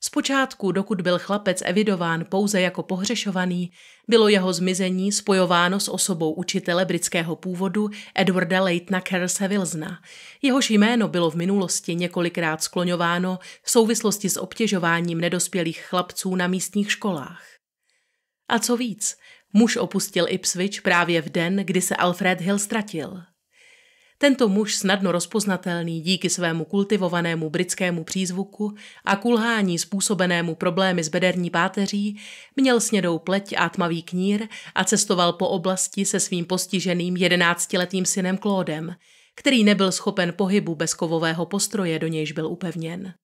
Zpočátku, dokud byl chlapec evidován pouze jako pohřešovaný, bylo jeho zmizení spojováno s osobou učitele britského původu Edwarda Leitna Kerse Wilsona. Jehož jméno bylo v minulosti několikrát skloňováno v souvislosti s obtěžováním nedospělých chlapců na místních školách. A co víc, muž opustil Ipswich právě v den, kdy se Alfred Hill ztratil – tento muž snadno rozpoznatelný díky svému kultivovanému britskému přízvuku a kulhání způsobenému problémy s bederní páteří měl snědou pleť a tmavý knír a cestoval po oblasti se svým postiženým jedenáctiletým synem Klódem, který nebyl schopen pohybu bez kovového postroje, do nějž byl upevněn.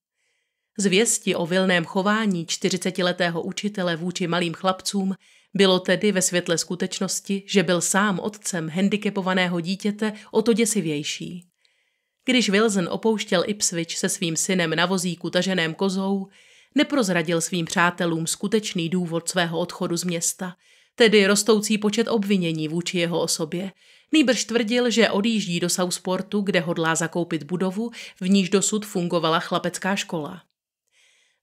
Zvěsti o vilném chování čtyřicetiletého učitele vůči malým chlapcům bylo tedy ve světle skutečnosti, že byl sám otcem handicapovaného dítěte o to děsivější. Když Wilson opouštěl Ipswich se svým synem na vozíku taženém kozou, neprozradil svým přátelům skutečný důvod svého odchodu z města, tedy rostoucí počet obvinění vůči jeho osobě. Nýbrž tvrdil, že odjíždí do Southportu, kde hodlá zakoupit budovu, v níž dosud fungovala chlapecká škola.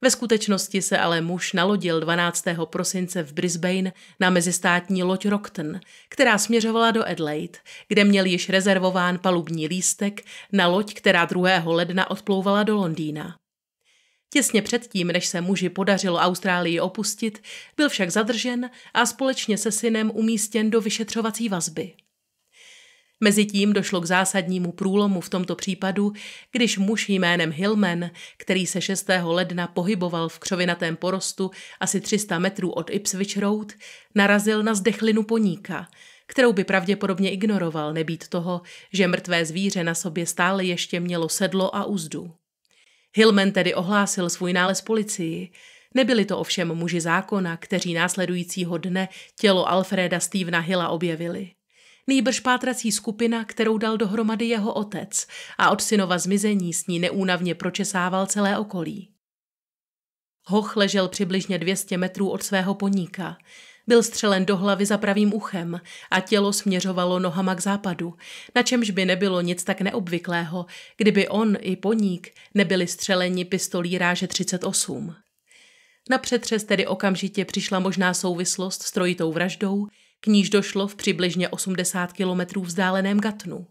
Ve skutečnosti se ale muž nalodil 12. prosince v Brisbane na mezistátní loď Rockton, která směřovala do Adelaide, kde měl již rezervován palubní lístek na loď, která 2. ledna odplouvala do Londýna. Těsně předtím, než se muži podařilo Austrálii opustit, byl však zadržen a společně se synem umístěn do vyšetřovací vazby. Mezitím došlo k zásadnímu průlomu v tomto případu, když muž jménem Hillman, který se 6. ledna pohyboval v křovinatém porostu asi 300 metrů od Ipswich Road, narazil na zdechlinu poníka, kterou by pravděpodobně ignoroval nebýt toho, že mrtvé zvíře na sobě stále ještě mělo sedlo a uzdu. Hillman tedy ohlásil svůj nález policii, Nebyli to ovšem muži zákona, kteří následujícího dne tělo Alfreda Stevena Hilla objevili. Nýbrž pátrací skupina, kterou dal dohromady jeho otec a od synova zmizení s ní neúnavně pročesával celé okolí. Hoch ležel přibližně 200 metrů od svého poníka. Byl střelen do hlavy za pravým uchem a tělo směřovalo nohama k západu, na čemž by nebylo nic tak neobvyklého, kdyby on i poník nebyli střeleni pistolí ráže 38. Na přetřes tedy okamžitě přišla možná souvislost s trojitou vraždou, k níž došlo v přibližně 80 kilometrů vzdáleném Gatnu.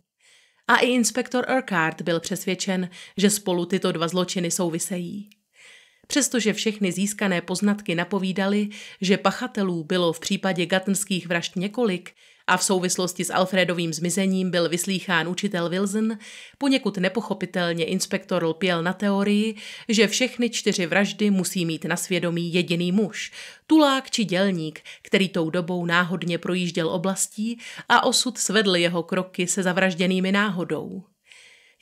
A i inspektor Urquhart byl přesvědčen, že spolu tyto dva zločiny souvisejí. Přestože všechny získané poznatky napovídaly, že pachatelů bylo v případě gatnských vražd několik, a v souvislosti s Alfredovým zmizením byl vyslýchán učitel Wilson, poněkud nepochopitelně inspektor lpěl na teorii, že všechny čtyři vraždy musí mít na svědomí jediný muž, tulák či dělník, který tou dobou náhodně projížděl oblastí a osud svedl jeho kroky se zavražděnými náhodou.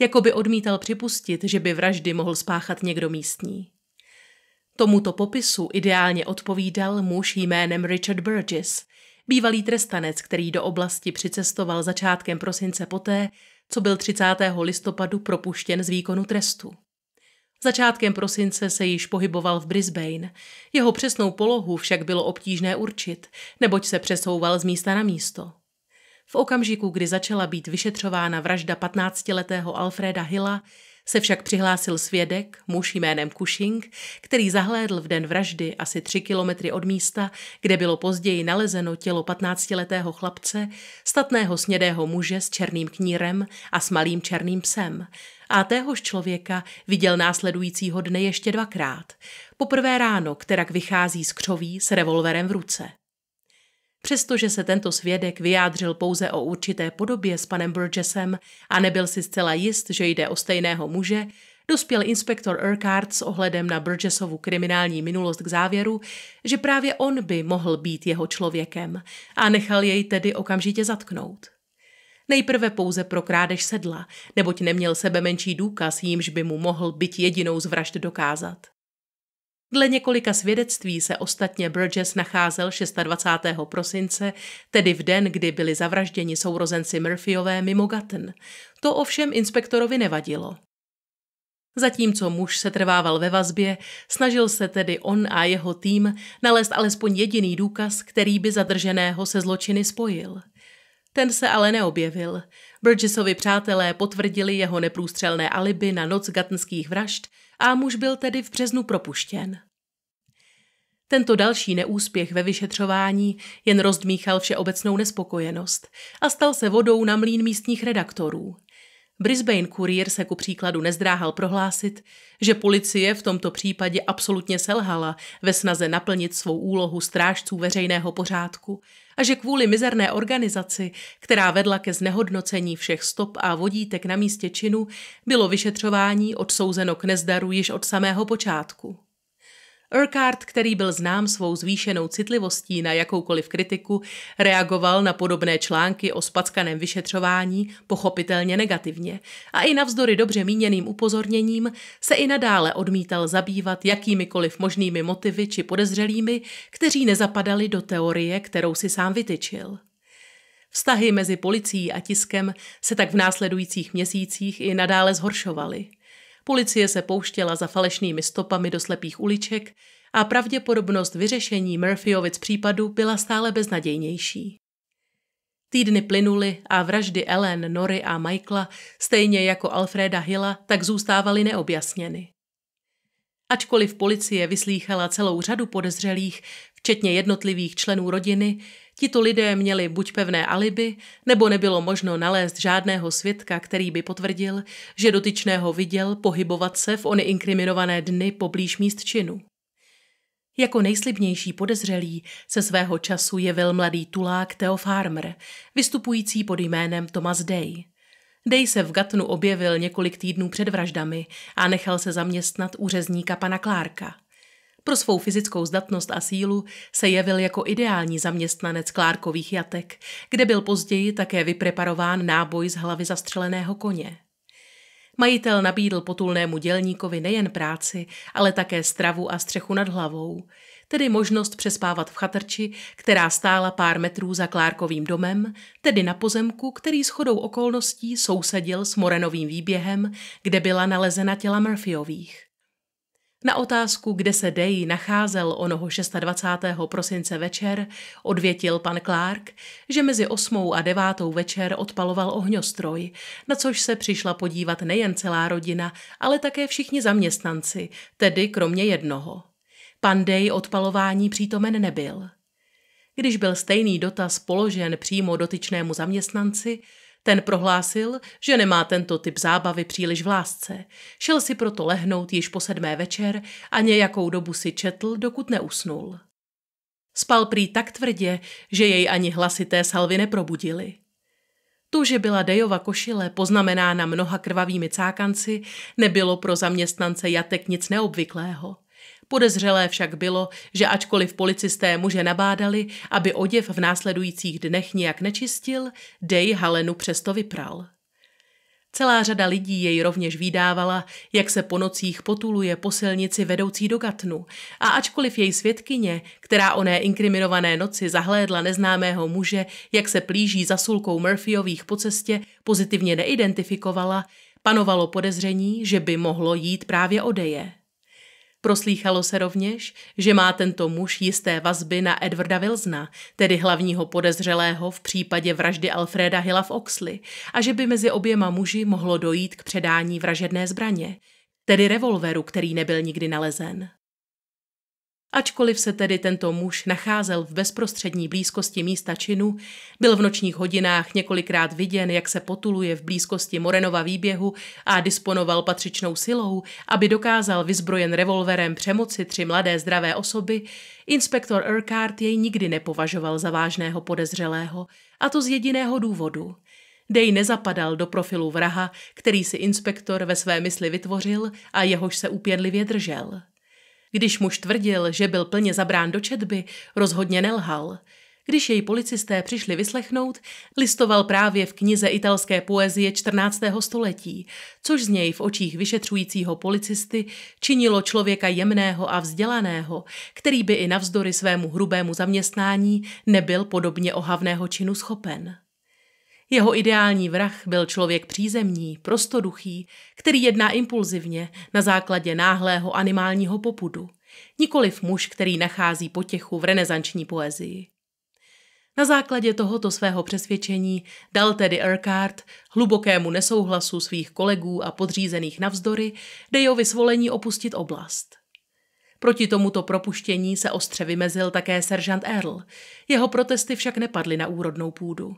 Jakoby odmítal připustit, že by vraždy mohl spáchat někdo místní. Tomuto popisu ideálně odpovídal muž jménem Richard Burgess – Bývalý trestanec, který do oblasti přicestoval začátkem prosince poté, co byl 30. listopadu propuštěn z výkonu trestu. Začátkem prosince se již pohyboval v Brisbane. Jeho přesnou polohu však bylo obtížné určit, neboť se přesouval z místa na místo. V okamžiku, kdy začala být vyšetřována vražda 15-letého Alfreda Hilla, se však přihlásil svědek, muž jménem Cushing, který zahlédl v den vraždy asi tři kilometry od místa, kde bylo později nalezeno tělo 15-letého chlapce, statného snědého muže s černým knírem a s malým černým psem. A téhož člověka viděl následujícího dne ještě dvakrát. Poprvé ráno, kterak vychází z křoví s revolverem v ruce. Přestože se tento svědek vyjádřil pouze o určité podobě s panem Burgessem a nebyl si zcela jist, že jde o stejného muže, dospěl inspektor Urquhart s ohledem na Burgessovu kriminální minulost k závěru, že právě on by mohl být jeho člověkem a nechal jej tedy okamžitě zatknout. Nejprve pouze pro krádež sedla, neboť neměl sebe menší důkaz, jímž by mu mohl být jedinou z vražd dokázat. Dle několika svědectví se ostatně Burgess nacházel 26. prosince, tedy v den, kdy byli zavražděni sourozenci Murphyové mimo Gatton. To ovšem inspektorovi nevadilo. Zatímco muž se trvával ve vazbě, snažil se tedy on a jeho tým nalézt alespoň jediný důkaz, který by zadrženého se zločiny spojil. Ten se ale neobjevil. Burgessovi přátelé potvrdili jeho neprůstřelné alibi na noc gatnských vražd a muž byl tedy v březnu propuštěn. Tento další neúspěch ve vyšetřování jen rozdmíchal všeobecnou nespokojenost a stal se vodou na mlín místních redaktorů. Brisbane Courier se ku příkladu nezdráhal prohlásit, že policie v tomto případě absolutně selhala ve snaze naplnit svou úlohu strážců veřejného pořádku a že kvůli mizerné organizaci, která vedla ke znehodnocení všech stop a vodítek na místě činu, bylo vyšetřování odsouzeno k nezdaru již od samého počátku. Urquhart, který byl znám svou zvýšenou citlivostí na jakoukoliv kritiku, reagoval na podobné články o spackaném vyšetřování pochopitelně negativně a i navzdory dobře míněným upozorněním se i nadále odmítal zabývat jakýmikoliv možnými motivy či podezřelými, kteří nezapadali do teorie, kterou si sám vytyčil. Vztahy mezi policií a tiskem se tak v následujících měsících i nadále zhoršovaly. Policie se pouštěla za falešnými stopami do slepých uliček a pravděpodobnost vyřešení Murphyovic případu byla stále beznadějnější. Týdny plynuly a vraždy Ellen, Nory a Michaela, stejně jako Alfreda Hilla, tak zůstávaly neobjasněny. Ačkoliv policie vyslýchala celou řadu podezřelých, včetně jednotlivých členů rodiny, tito lidé měli buď pevné alibi, nebo nebylo možno nalézt žádného svědka, který by potvrdil, že dotyčného viděl pohybovat se v ony inkriminované dny poblíž míst činu. Jako nejslibnější podezřelý se svého času jevil mladý tulák Theo Farmer, vystupující pod jménem Thomas Day. Day se v Gatnu objevil několik týdnů před vraždami a nechal se zaměstnat úřezníka pana Klárka – pro svou fyzickou zdatnost a sílu se jevil jako ideální zaměstnanec Klárkových jatek, kde byl později také vypreparován náboj z hlavy zastřeleného koně. Majitel nabídl potulnému dělníkovi nejen práci, ale také stravu a střechu nad hlavou, tedy možnost přespávat v chatrči, která stála pár metrů za Klárkovým domem, tedy na pozemku, který shodou okolností sousedil s Morenovým výběhem, kde byla nalezena těla Murphyových. Na otázku, kde se Dej nacházel onoho 26. prosince večer, odvětil pan Clark, že mezi 8. a 9. večer odpaloval ohňostroj, na což se přišla podívat nejen celá rodina, ale také všichni zaměstnanci, tedy kromě jednoho. Pan Dej odpalování přítomen nebyl. Když byl stejný dotaz položen přímo dotyčnému zaměstnanci, ten prohlásil, že nemá tento typ zábavy příliš v lásce. Šel si proto lehnout již po sedmé večer a nějakou dobu si četl, dokud neusnul. Spal prý tak tvrdě, že jej ani hlasité salvy neprobudili. To, že byla Dejova košile poznamenána mnoha krvavými cákanci, nebylo pro zaměstnance jatek nic neobvyklého – Podezřelé však bylo, že ačkoliv policisté muže nabádali, aby oděv v následujících dnech nijak nečistil, Dej Halenu přesto vypral. Celá řada lidí jej rovněž vydávala, jak se po nocích potuluje po silnici vedoucí do Gatnu a ačkoliv jej svědkyně, která oné inkriminované noci zahlédla neznámého muže, jak se plíží za sulkou Murphyových po cestě, pozitivně neidentifikovala, panovalo podezření, že by mohlo jít právě o Deje. Proslýchalo se rovněž, že má tento muž jisté vazby na Edwarda Wilsona, tedy hlavního podezřelého v případě vraždy Alfreda Hilla v Oxley, a že by mezi oběma muži mohlo dojít k předání vražedné zbraně, tedy revolveru, který nebyl nikdy nalezen. Ačkoliv se tedy tento muž nacházel v bezprostřední blízkosti místa činu, byl v nočních hodinách několikrát viděn, jak se potuluje v blízkosti Morenova výběhu a disponoval patřičnou silou, aby dokázal vyzbrojen revolverem přemoci tři mladé zdravé osoby, inspektor Urquhart jej nikdy nepovažoval za vážného podezřelého, a to z jediného důvodu – Dej nezapadal do profilu vraha, který si inspektor ve své mysli vytvořil a jehož se úpěnlivě držel. Když muž tvrdil, že byl plně zabrán do četby, rozhodně nelhal. Když jej policisté přišli vyslechnout, listoval právě v knize italské poezie 14. století, což z něj v očích vyšetřujícího policisty činilo člověka jemného a vzdělaného, který by i navzdory svému hrubému zaměstnání nebyl podobně ohavného činu schopen. Jeho ideální vrah byl člověk přízemní, prostoduchý, který jedná impulzivně na základě náhlého animálního popudu, nikoliv muž, který nachází potěchu v renesanční poezii. Na základě tohoto svého přesvědčení dal tedy Urquhart hlubokému nesouhlasu svých kolegů a podřízených navzdory Dejovi svolení opustit oblast. Proti tomuto propuštění se ostře vymezil také seržant Earl, jeho protesty však nepadly na úrodnou půdu.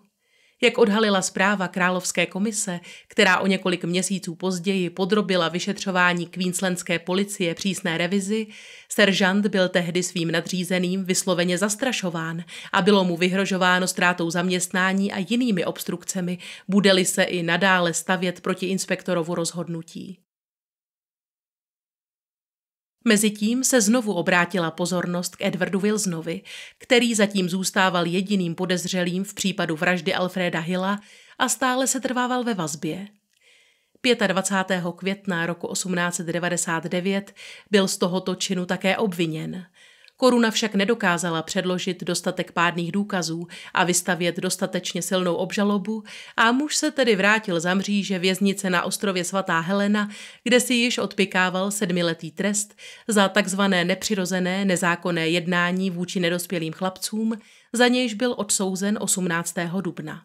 Jak odhalila zpráva Královské komise, která o několik měsíců později podrobila vyšetřování queenslandské policie přísné revizi, seržant byl tehdy svým nadřízeným vysloveně zastrašován a bylo mu vyhrožováno ztrátou zaměstnání a jinými obstrukcemi, bude-li se i nadále stavět proti inspektorovu rozhodnutí. Mezitím se znovu obrátila pozornost k Edwardu Wilsonovi, který zatím zůstával jediným podezřelým v případu vraždy Alfreda Hilla a stále se trvával ve vazbě. 25. května roku 1899 byl z tohoto činu také obviněn – Koruna však nedokázala předložit dostatek pádných důkazů a vystavět dostatečně silnou obžalobu a muž se tedy vrátil za mříže věznice na ostrově svatá Helena, kde si již odpikával sedmiletý trest za takzvané nepřirozené nezákonné jednání vůči nedospělým chlapcům, za nějž byl odsouzen 18. dubna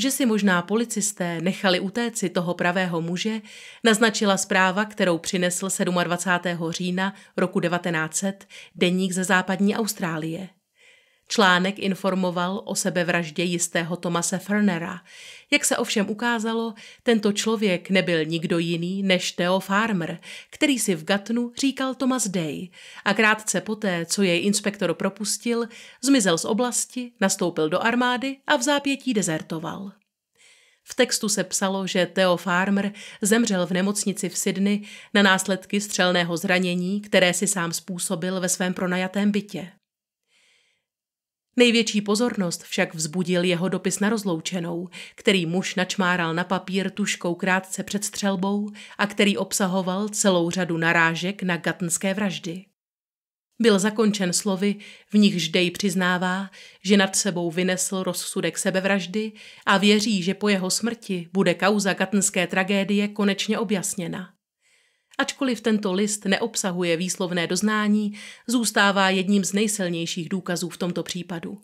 že si možná policisté nechali utéci toho pravého muže, naznačila zpráva, kterou přinesl 27. října roku 1900 deník ze západní Austrálie. Článek informoval o sebevraždě jistého Tomase Fernera. Jak se ovšem ukázalo, tento člověk nebyl nikdo jiný než Theo Farmer, který si v Gatnu říkal Thomas Day a krátce poté, co jej inspektor propustil, zmizel z oblasti, nastoupil do armády a v zápětí dezertoval. V textu se psalo, že Theo Farmer zemřel v nemocnici v Sydney na následky střelného zranění, které si sám způsobil ve svém pronajatém bytě. Největší pozornost však vzbudil jeho dopis na rozloučenou, který muž načmáral na papír tuškou krátce před střelbou a který obsahoval celou řadu narážek na Gatnské vraždy. Byl zakončen slovy, v nichž Dej přiznává, že nad sebou vynesl rozsudek sebevraždy a věří, že po jeho smrti bude kauza Gatnské tragédie konečně objasněna. Ačkoliv tento list neobsahuje výslovné doznání, zůstává jedním z nejsilnějších důkazů v tomto případu.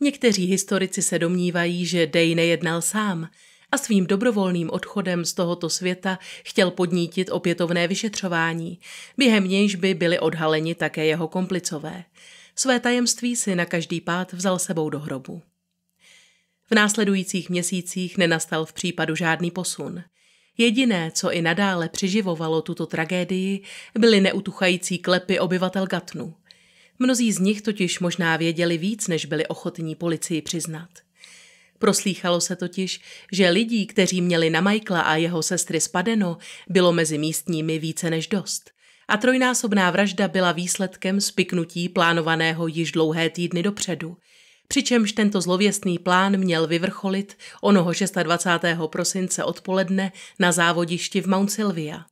Někteří historici se domnívají, že Day nejednal sám a svým dobrovolným odchodem z tohoto světa chtěl podnítit opětovné vyšetřování, během nějž by byly odhaleni také jeho komplicové. Své tajemství si na každý pád vzal sebou do hrobu. V následujících měsících nenastal v případu žádný posun – Jediné, co i nadále přiživovalo tuto tragédii, byly neutuchající klepy obyvatel Gatnu. Mnozí z nich totiž možná věděli víc, než byli ochotní policii přiznat. Proslýchalo se totiž, že lidí, kteří měli na Michaela a jeho sestry spadeno, bylo mezi místními více než dost. A trojnásobná vražda byla výsledkem spiknutí plánovaného již dlouhé týdny dopředu – Přičemž tento zlověstný plán měl vyvrcholit onoho 26. prosince odpoledne na závodišti v Mount Sylvia.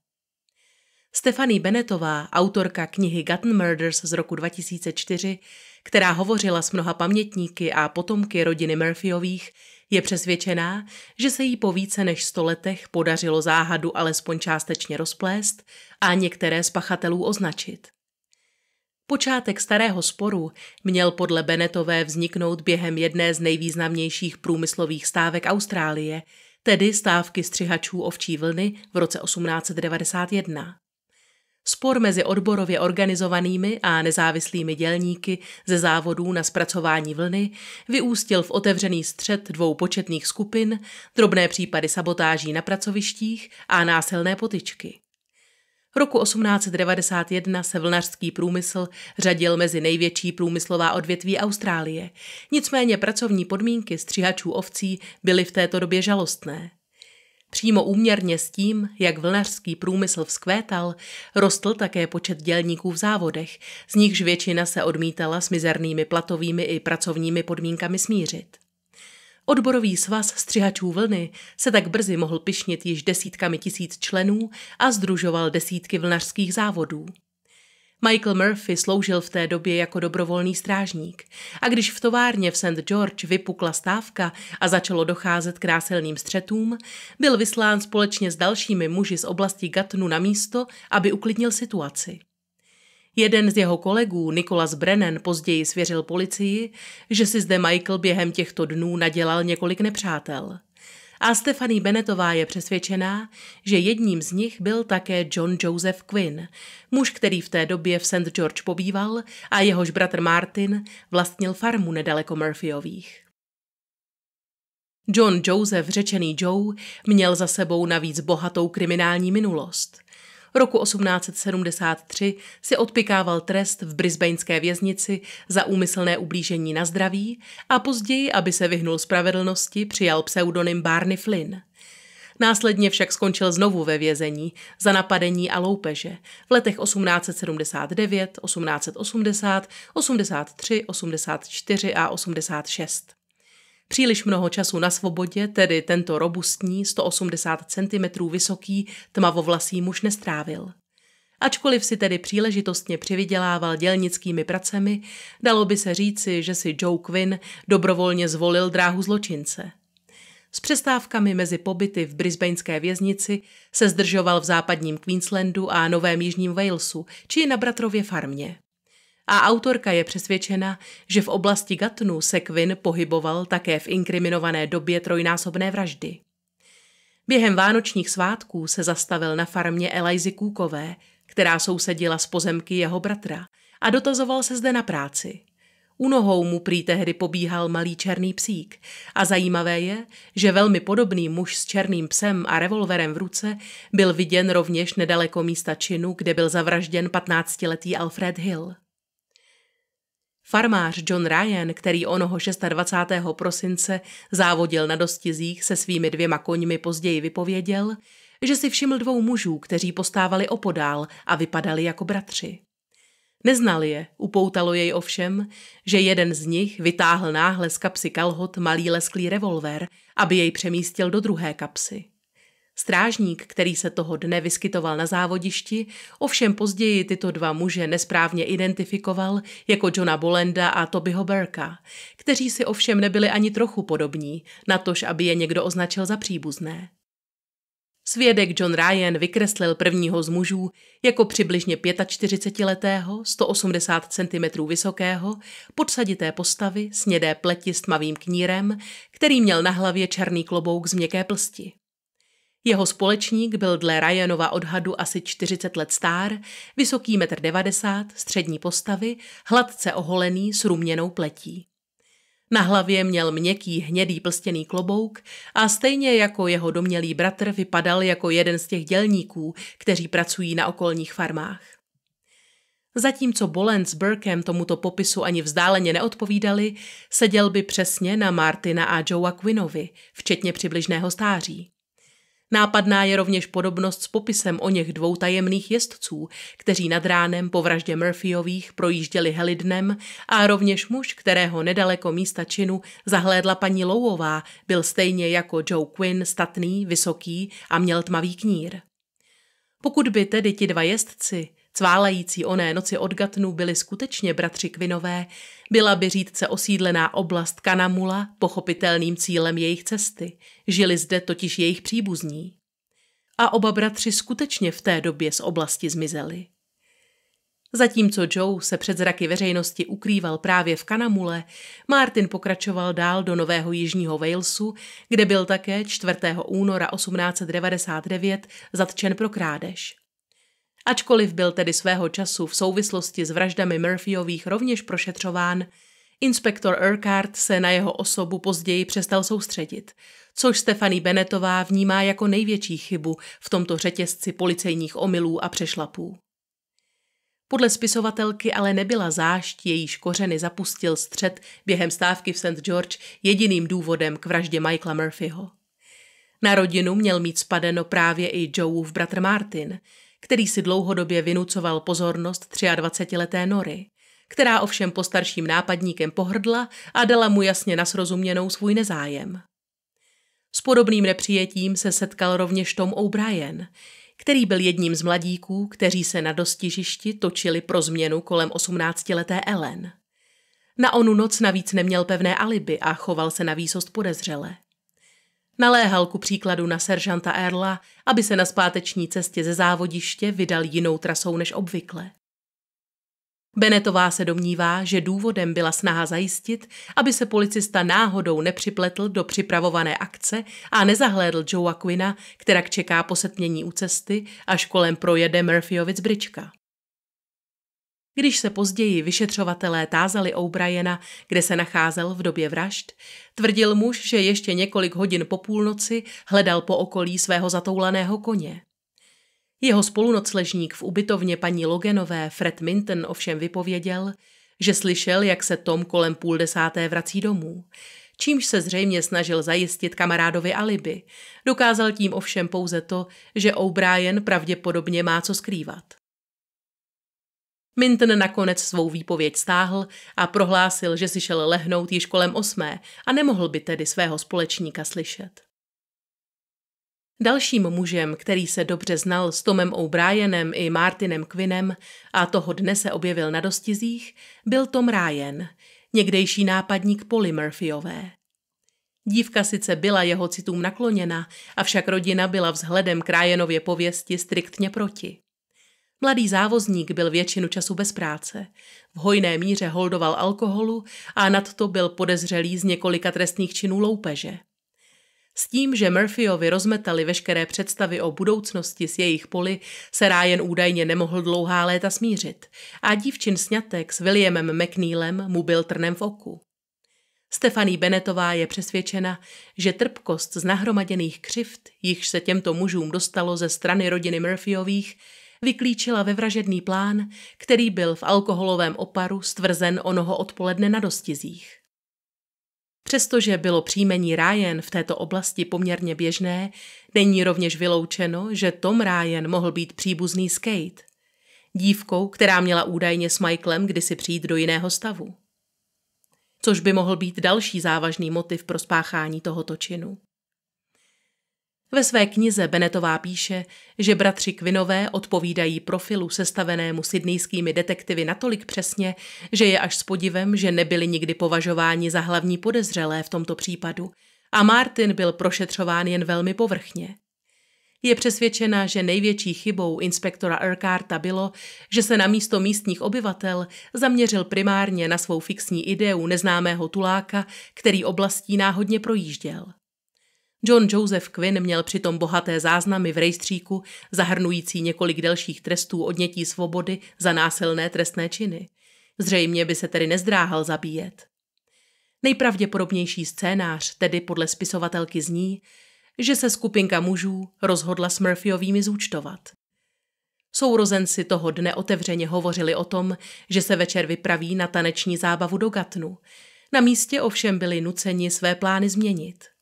Stephanie Benetová, autorka knihy Gutten Murders z roku 2004, která hovořila s mnoha pamětníky a potomky rodiny Murphyových, je přesvědčená, že se jí po více než sto letech podařilo záhadu alespoň částečně rozplést a některé z pachatelů označit. Počátek starého sporu měl podle Benetové vzniknout během jedné z nejvýznamnějších průmyslových stávek Austrálie, tedy stávky střihačů ovčí vlny v roce 1891. Spor mezi odborově organizovanými a nezávislými dělníky ze závodů na zpracování vlny vyústil v otevřený střed dvou početných skupin, drobné případy sabotáží na pracovištích a násilné potyčky roku 1891 se vlnařský průmysl řadil mezi největší průmyslová odvětví Austrálie. Nicméně pracovní podmínky stříhačů ovcí byly v této době žalostné. Přímo úměrně s tím, jak vlnařský průmysl vzkvétal, rostl také počet dělníků v závodech, z nichž většina se odmítala s mizernými platovými i pracovními podmínkami smířit. Odborový svaz střihačů vlny se tak brzy mohl pišnit již desítkami tisíc členů a združoval desítky vlnařských závodů. Michael Murphy sloužil v té době jako dobrovolný strážník a když v továrně v St. George vypukla stávka a začalo docházet k násilným střetům, byl vyslán společně s dalšími muži z oblasti Gatnu na místo, aby uklidnil situaci. Jeden z jeho kolegů, Nikolas Brennan, později svěřil policii, že si zde Michael během těchto dnů nadělal několik nepřátel. A Stephanie Benetová je přesvědčená, že jedním z nich byl také John Joseph Quinn, muž, který v té době v St. George pobýval a jehož bratr Martin vlastnil farmu nedaleko Murphyových. John Joseph, řečený Joe, měl za sebou navíc bohatou kriminální minulost – roku 1873 si odpikával trest v brisbaneské věznici za úmyslné ublížení na zdraví a později, aby se vyhnul spravedlnosti, přijal pseudonym Barney Flynn. Následně však skončil znovu ve vězení za napadení a loupeže v letech 1879, 1880, 83, 84 a 86. Příliš mnoho času na svobodě, tedy tento robustní, 180 cm vysoký, tmavovlasý muž nestrávil. Ačkoliv si tedy příležitostně přivydělával dělnickými pracemi, dalo by se říci, že si Joe Quinn dobrovolně zvolil dráhu zločince. S přestávkami mezi pobyty v brisbaneské věznici se zdržoval v západním Queenslandu a Novém Jižním Walesu či na bratrově farmě a autorka je přesvědčena, že v oblasti Gatnu se Quinn pohyboval také v inkriminované době trojnásobné vraždy. Během vánočních svátků se zastavil na farmě Elizy Kůkové, která sousedila s pozemky jeho bratra a dotazoval se zde na práci. U nohou mu prý tehdy pobíhal malý černý psík a zajímavé je, že velmi podobný muž s černým psem a revolverem v ruce byl viděn rovněž nedaleko místa činu, kde byl zavražděn 15-letý Alfred Hill. Farmář John Ryan, který onoho 26. prosince závodil na dostizích se svými dvěma koňmi, později vypověděl, že si všiml dvou mužů, kteří postávali opodál a vypadali jako bratři. Neznal je, upoutalo jej ovšem, že jeden z nich vytáhl náhle z kapsy kalhot malý lesklý revolver, aby jej přemístil do druhé kapsy. Strážník, který se toho dne vyskytoval na závodišti, ovšem později tyto dva muže nesprávně identifikoval jako Johna Bolenda a Tobyho Berka, kteří si ovšem nebyli ani trochu podobní, natož aby je někdo označil za příbuzné. Svědek John Ryan vykreslil prvního z mužů jako přibližně 45-letého, 180 cm vysokého, podsadité postavy, snědé pleti s tmavým knírem, který měl na hlavě černý klobouk z měkké plsti. Jeho společník byl dle Ryanova odhadu asi 40 let star, vysoký 1,90 m, střední postavy, hladce oholený s ruměnou pletí. Na hlavě měl měkký hnědý plstěný klobouk a stejně jako jeho domělý bratr vypadal jako jeden z těch dělníků, kteří pracují na okolních farmách. Zatímco Bolen s Burkem tomuto popisu ani vzdáleně neodpovídali, seděl by přesně na Martina a Joea Quinovi, včetně přibližného stáří. Nápadná je rovněž podobnost s popisem o něch dvou tajemných jezdců, kteří nad ránem po vraždě Murphyových projížděli Helidnem a rovněž muž, kterého nedaleko místa činu zahlédla paní Louová, byl stejně jako Joe Quinn statný, vysoký a měl tmavý knír. Pokud by tedy ti dva jezdci, Cválající oné noci od Gatnu byli skutečně bratři Kvinové, byla by řídce osídlená oblast Kanamula pochopitelným cílem jejich cesty, žili zde totiž jejich příbuzní. A oba bratři skutečně v té době z oblasti zmizeli. Zatímco Joe se před zraky veřejnosti ukrýval právě v Kanamule, Martin pokračoval dál do Nového Jižního Walesu, kde byl také 4. února 1899 zatčen pro krádež. Ačkoliv byl tedy svého času v souvislosti s vraždami Murphyových rovněž prošetřován, inspektor Urquhart se na jeho osobu později přestal soustředit, což Stefany Benetová vnímá jako největší chybu v tomto řetězci policejních omylů a přešlapů. Podle spisovatelky ale nebyla zášť, jejíž kořeny zapustil střed během stávky v St. George jediným důvodem k vraždě Michaela Murphyho. Na rodinu měl mít spadeno právě i Joeův bratr Martin – který si dlouhodobě vynucoval pozornost 23-leté Nory, která ovšem po starším nápadníkem pohrdla a dala mu jasně nasrozuměnou svůj nezájem. S podobným nepřijetím se setkal rovněž Tom O'Brien, který byl jedním z mladíků, kteří se na dostižišti točili pro změnu kolem 18-leté Ellen. Na onu noc navíc neměl pevné alibi a choval se na výsost podezřele. Naléhal ku příkladu na seržanta Erla, aby se na zpáteční cestě ze závodiště vydal jinou trasou než obvykle. Benetová se domnívá, že důvodem byla snaha zajistit, aby se policista náhodou nepřipletl do připravované akce a nezahlédl Joea Quina, která čeká posetnění u cesty, až kolem projede Murphyovic brička. Když se později vyšetřovatelé tázali O'Briena, kde se nacházel v době vražd, tvrdil muž, že ještě několik hodin po půlnoci hledal po okolí svého zatoulaného koně. Jeho spolunocležník v ubytovně paní Logenové Fred Minton ovšem vypověděl, že slyšel, jak se Tom kolem půl desáté vrací domů, čímž se zřejmě snažil zajistit kamarádovi alibi. Dokázal tím ovšem pouze to, že O'Brien pravděpodobně má co skrývat. Minton nakonec svou výpověď stáhl a prohlásil, že si šel lehnout již kolem osmé a nemohl by tedy svého společníka slyšet. Dalším mužem, který se dobře znal s Tomem O'Brienem i Martinem Quinnem a toho dne se objevil na dostizích, byl Tom Ryan, někdejší nápadník Polly Murphyové. Dívka sice byla jeho citům nakloněna, avšak rodina byla vzhledem k pověsti striktně proti. Mladý závozník byl většinu času bez práce. V hojné míře holdoval alkoholu a nadto byl podezřelý z několika trestných činů loupeže. S tím, že Murphyovi rozmetali veškeré představy o budoucnosti s jejich poli, se Ryan údajně nemohl dlouhá léta smířit a dívčin snětek s Williamem McNeilem mu byl trnem v oku. Stefaní Benetová je přesvědčena, že trpkost z nahromaděných křivt, jichž se těmto mužům dostalo ze strany rodiny Murphyových, vyklíčila vyvražedný plán, který byl v alkoholovém oparu stvrzen onoho odpoledne na dostizích. Přestože bylo příjmení Ryan v této oblasti poměrně běžné, není rovněž vyloučeno, že Tom Ryan mohl být příbuzný s Kate, dívkou, která měla údajně s Michaelem kdysi přijít do jiného stavu. Což by mohl být další závažný motiv pro spáchání tohoto činu. Ve své knize Benetová píše, že bratři Kvinové odpovídají profilu sestavenému sydnýskými detektivy natolik přesně, že je až s podivem, že nebyli nikdy považováni za hlavní podezřelé v tomto případu a Martin byl prošetřován jen velmi povrchně. Je přesvědčena, že největší chybou inspektora Urquharta bylo, že se na místo místních obyvatel zaměřil primárně na svou fixní ideu neznámého tuláka, který oblastí náhodně projížděl. John Joseph Quinn měl přitom bohaté záznamy v rejstříku, zahrnující několik delších trestů odnětí svobody za násilné trestné činy. Zřejmě by se tedy nezdráhal zabíjet. Nejpravděpodobnější scénář tedy podle spisovatelky zní, že se skupinka mužů rozhodla s Murphyovými zúčtovat. Sourozenci toho dne otevřeně hovořili o tom, že se večer vypraví na taneční zábavu do Gatnu. Na místě ovšem byli nuceni své plány změnit –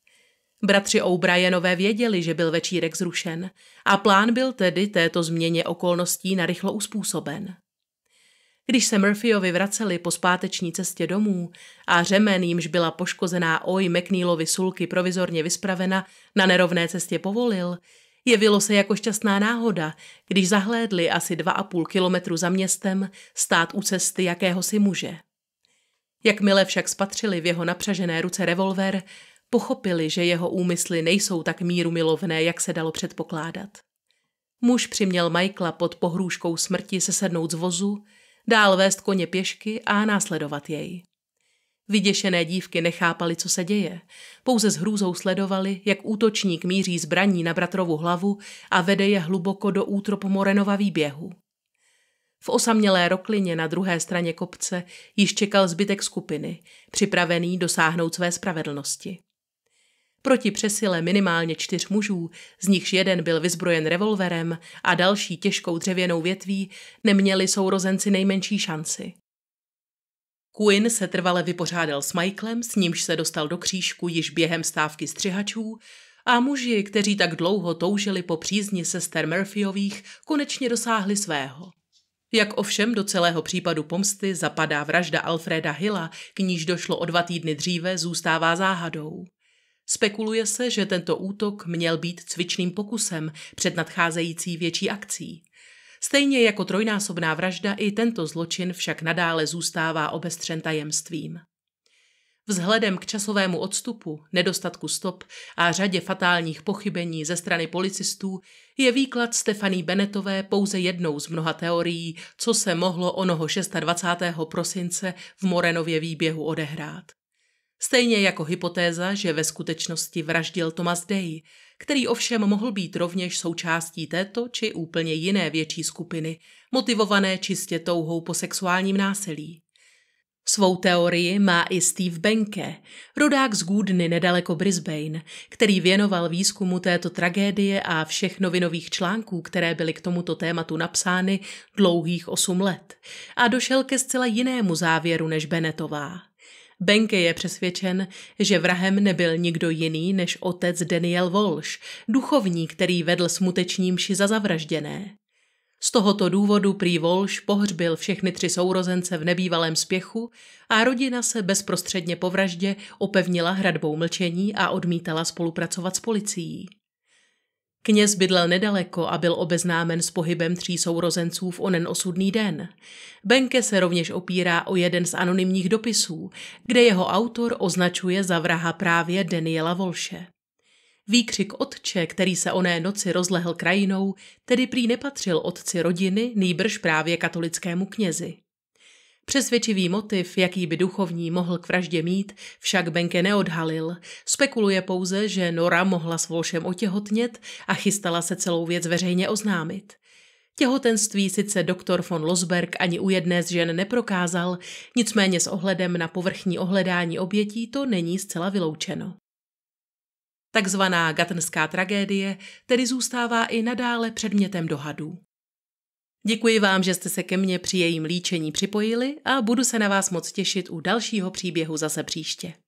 Bratři O'Brienové věděli, že byl večírek zrušen a plán byl tedy této změně okolností narychlo uspůsoben. Když se Murphyovi vraceli po zpáteční cestě domů a řemen, jimž byla poškozená oj McNeilovi sulky provizorně vyspravena, na nerovné cestě povolil, jevilo se jako šťastná náhoda, když zahlédli asi dva a půl kilometru za městem stát u cesty jakéhosi muže. Jakmile však spatřili v jeho napřažené ruce revolver, pochopili, že jeho úmysly nejsou tak míru milovné, jak se dalo předpokládat. Muž přiměl Michaela pod pohrůžkou smrti se sednout z vozu, dál vést koně pěšky a následovat jej. Vyděšené dívky nechápali, co se děje. Pouze s hrůzou sledovali, jak útočník míří zbraní na bratrovu hlavu a vede je hluboko do útrop Morenova výběhu. V osamělé roklině na druhé straně kopce již čekal zbytek skupiny, připravený dosáhnout své spravedlnosti proti přesile minimálně čtyř mužů, z nichž jeden byl vyzbrojen revolverem a další těžkou dřevěnou větví, neměli sourozenci nejmenší šanci. Quinn se trvale vypořádal s Michaelem, s nímž se dostal do křížku již během stávky střihačů, a muži, kteří tak dlouho toužili po přízni sester Murphyových, konečně dosáhli svého. Jak ovšem do celého případu pomsty zapadá vražda Alfreda Hilla, k níž došlo o dva týdny dříve, zůstává záhadou. Spekuluje se, že tento útok měl být cvičným pokusem před nadcházející větší akcí. Stejně jako trojnásobná vražda, i tento zločin však nadále zůstává obestřen tajemstvím. Vzhledem k časovému odstupu, nedostatku stop a řadě fatálních pochybení ze strany policistů je výklad Stefany Benetové pouze jednou z mnoha teorií, co se mohlo onoho 26. prosince v Morenově výběhu odehrát. Stejně jako hypotéza, že ve skutečnosti vraždil Thomas Day, který ovšem mohl být rovněž součástí této či úplně jiné větší skupiny, motivované čistě touhou po sexuálním násilí. Svou teorii má i Steve Benke, rodák z Gudny nedaleko Brisbane, který věnoval výzkumu této tragédie a všech novinových článků, které byly k tomuto tématu napsány dlouhých osm let a došel ke zcela jinému závěru než Benetová. Benke je přesvědčen, že vrahem nebyl nikdo jiný než otec Daniel Walsh, duchovní, který vedl smuteční mši za zavražděné. Z tohoto důvodu prý Volš pohřbil všechny tři sourozence v nebývalém spěchu a rodina se bezprostředně po vraždě opevnila hradbou mlčení a odmítala spolupracovat s policií. Kněz bydlel nedaleko a byl obeznámen s pohybem tří sourozenců v onen osudný den. Benke se rovněž opírá o jeden z anonymních dopisů, kde jeho autor označuje za vraha právě Daniela Volše. Výkřik otče, který se oné noci rozlehl krajinou, tedy prý nepatřil otci rodiny, nýbrž právě katolickému knězi. Přesvědčivý motiv, jaký by duchovní mohl k vraždě mít, však Benke neodhalil. Spekuluje pouze, že Nora mohla s Volšem otěhotnět a chystala se celou věc veřejně oznámit. Těhotenství sice doktor von Losberg ani u jedné z žen neprokázal, nicméně s ohledem na povrchní ohledání obětí to není zcela vyloučeno. Takzvaná gatenská tragédie tedy zůstává i nadále předmětem dohadů. Děkuji vám, že jste se ke mně při jejím líčení připojili a budu se na vás moc těšit u dalšího příběhu zase příště.